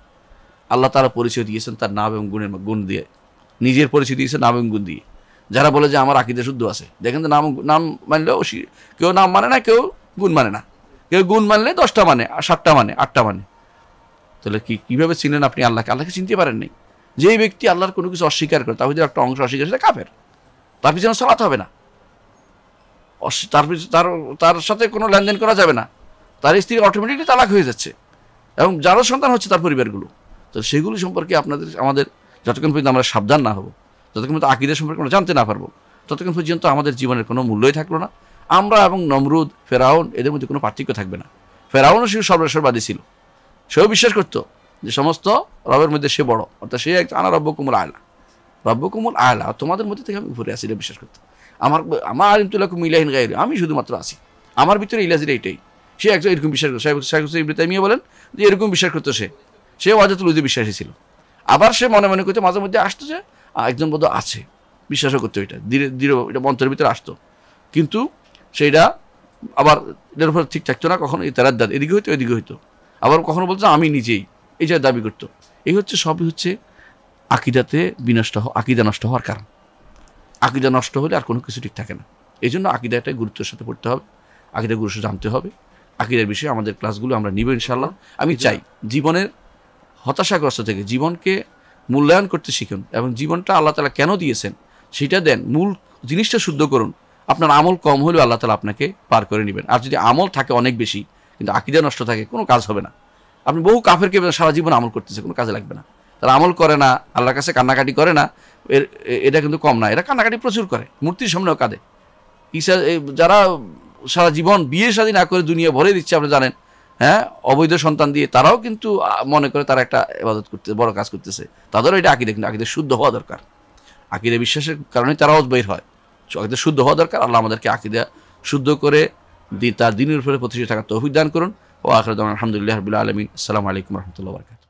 আল্লাহ তারা পরিচয় দিয়েছেন তার নাম এবং গুণের গুণ দিয়ে নিজের পরিচয় দিয়েছে নাম এবং গুণ দিয়ে যারা বলে যে আমার আকিদা শুদ্ধ আছে দেখেন তো নাম নাম মানলে কেউ নাম মানে না কেউ গুণ মানে না কেউ গুণ মানলে দশটা মানে সাতটা মানে আটটা মানে তাহলে কি কীভাবে চিনলেন আপনি আল্লাহকে আল্লাহকে চিনতে পারেন নাই যেই ব্যক্তি আল্লাহর কোনো কিছু অস্বীকার করে তাহিদের একটা অংশ অস্বীকার সেটা কাফের তার পিছনে সলাতে হবে না তার তার তার সাথে কোনো লেনদেন করা যাবে না তার স্ত্রী অটোমেটিকলি তালাক হয়ে যাচ্ছে এবং যারও সন্তান হচ্ছে তার পরিবারগুলো তো সেগুলি সম্পর্কে আপনাদের আমাদের যতক্ষণ পর্যন্ত আমরা সাবধান না হব ততক্ষণ পর্যন্ত আকিদের সম্পর্কে আমরা জানতে না পারবো ততক্ষণ পর্যন্ত আমাদের জীবনের কোনো মূল্যই থাকলো না আমরা এবং নমরুদ ফেরাউন এদের মধ্যে কোনো পার্থক্য থাকবে না ফেরাউনও সে সর্বেশ্বরবাদী ছিল সেও বিশ্বাস করতো যে সমস্ত রবের মধ্যে সে বড় অর্থাৎ সে এক আনা রব্য কুমুল আয়লা রব্য কুমুল আয়লা তোমাদের মধ্যে থেকে আমি ঘুরে আসি বিশ্বাস করতাম আমার আমার আলিমতুল্লাহকুম ইলাহিন গায়ের আমি শুধুমাত্র আছি আমার ভিতরে ইলাজির এইটাই সে একজন এরকম বিশ্বাস করে সাহেব সাহেব ইবনে তাইমিয়া বলেন যে এরকম বিশ্বাস করতো সে সে ওয়াজাতুল উজে বিশ্বাসী ছিল আবার সে মনে মনে করতে মাঝে মধ্যে আসতো যে একজন বোধ আছে বিশ্বাসও করতো এটা ধীরে ধীরে এটা মন্ত্রের ভিতরে আসতো কিন্তু সেইটা আবার এটার উপর ঠিক থাকতো না কখনো এই দাদ এদিকে হইতো এদিকে হইতো আবার কখনো বলতো আমি নিজেই এই যা দাবি করতো এই হচ্ছে সবই হচ্ছে আকিদাতে বিনষ্ট হওয়া আকিদা নষ্ট হওয়ার কারণ আকিদা নষ্ট হলে আর কোনো কিছু ঠিক থাকে না এই জন্য আকিদাটাই গুরুত্বের সাথে পড়তে হবে আকিদা গুরুত্ব জানতে হবে আকিদার বিষয়ে আমাদের ক্লাসগুলো আমরা নিব ইনশাল্লাহ আমি চাই জীবনের হতাশাগ্রস্ত থেকে জীবনকে মূল্যায়ন করতে শিখুন এবং জীবনটা আল্লাহ তালা কেন দিয়েছেন সেটা দেন মূল জিনিসটা শুদ্ধ করুন আপনার আমল কম হলেও আল্লাহ তালা আপনাকে পার করে নেবেন আর যদি আমল থাকে অনেক বেশি কিন্তু আকিদা নষ্ট থাকে কোনো কাজ হবে না আপনি বহু কাফেরকে সারা জীবন আমল করতেছে কোনো কাজে লাগবে না তারা আমল করে না আল্লাহর কাছে কান্নাকাটি করে না এর এটা কিন্তু কম না এরা কান্নাকাটি প্রচুর করে মূর্তির সামনেও কাঁদে ঈশা যারা সারা জীবন বিয়ে শাদী না করে দুনিয়া ভরে দিচ্ছে আপনি জানেন হ্যাঁ অবৈধ সন্তান দিয়ে তারাও কিন্তু মনে করে তারা একটা এবাদত করতে বড় কাজ করতেছে তাদেরও এটা আকিদে কিন্তু আকিদের শুদ্ধ হওয়া দরকার আকিদে বিশ্বাসের কারণে তারাও বের হয় আকিদে শুদ্ধ হওয়া দরকার আল্লাহ আমাদেরকে দেওয়া শুদ্ধ করে তার দিনের উপরে প্রতিষ্ঠিত থাকার তৌফিক দান করুন ও আখরদ আলহামদুলিল্লাহ রবিল্লা আলমিন আসসালামু আলাইকুম রহমতুল্লাহ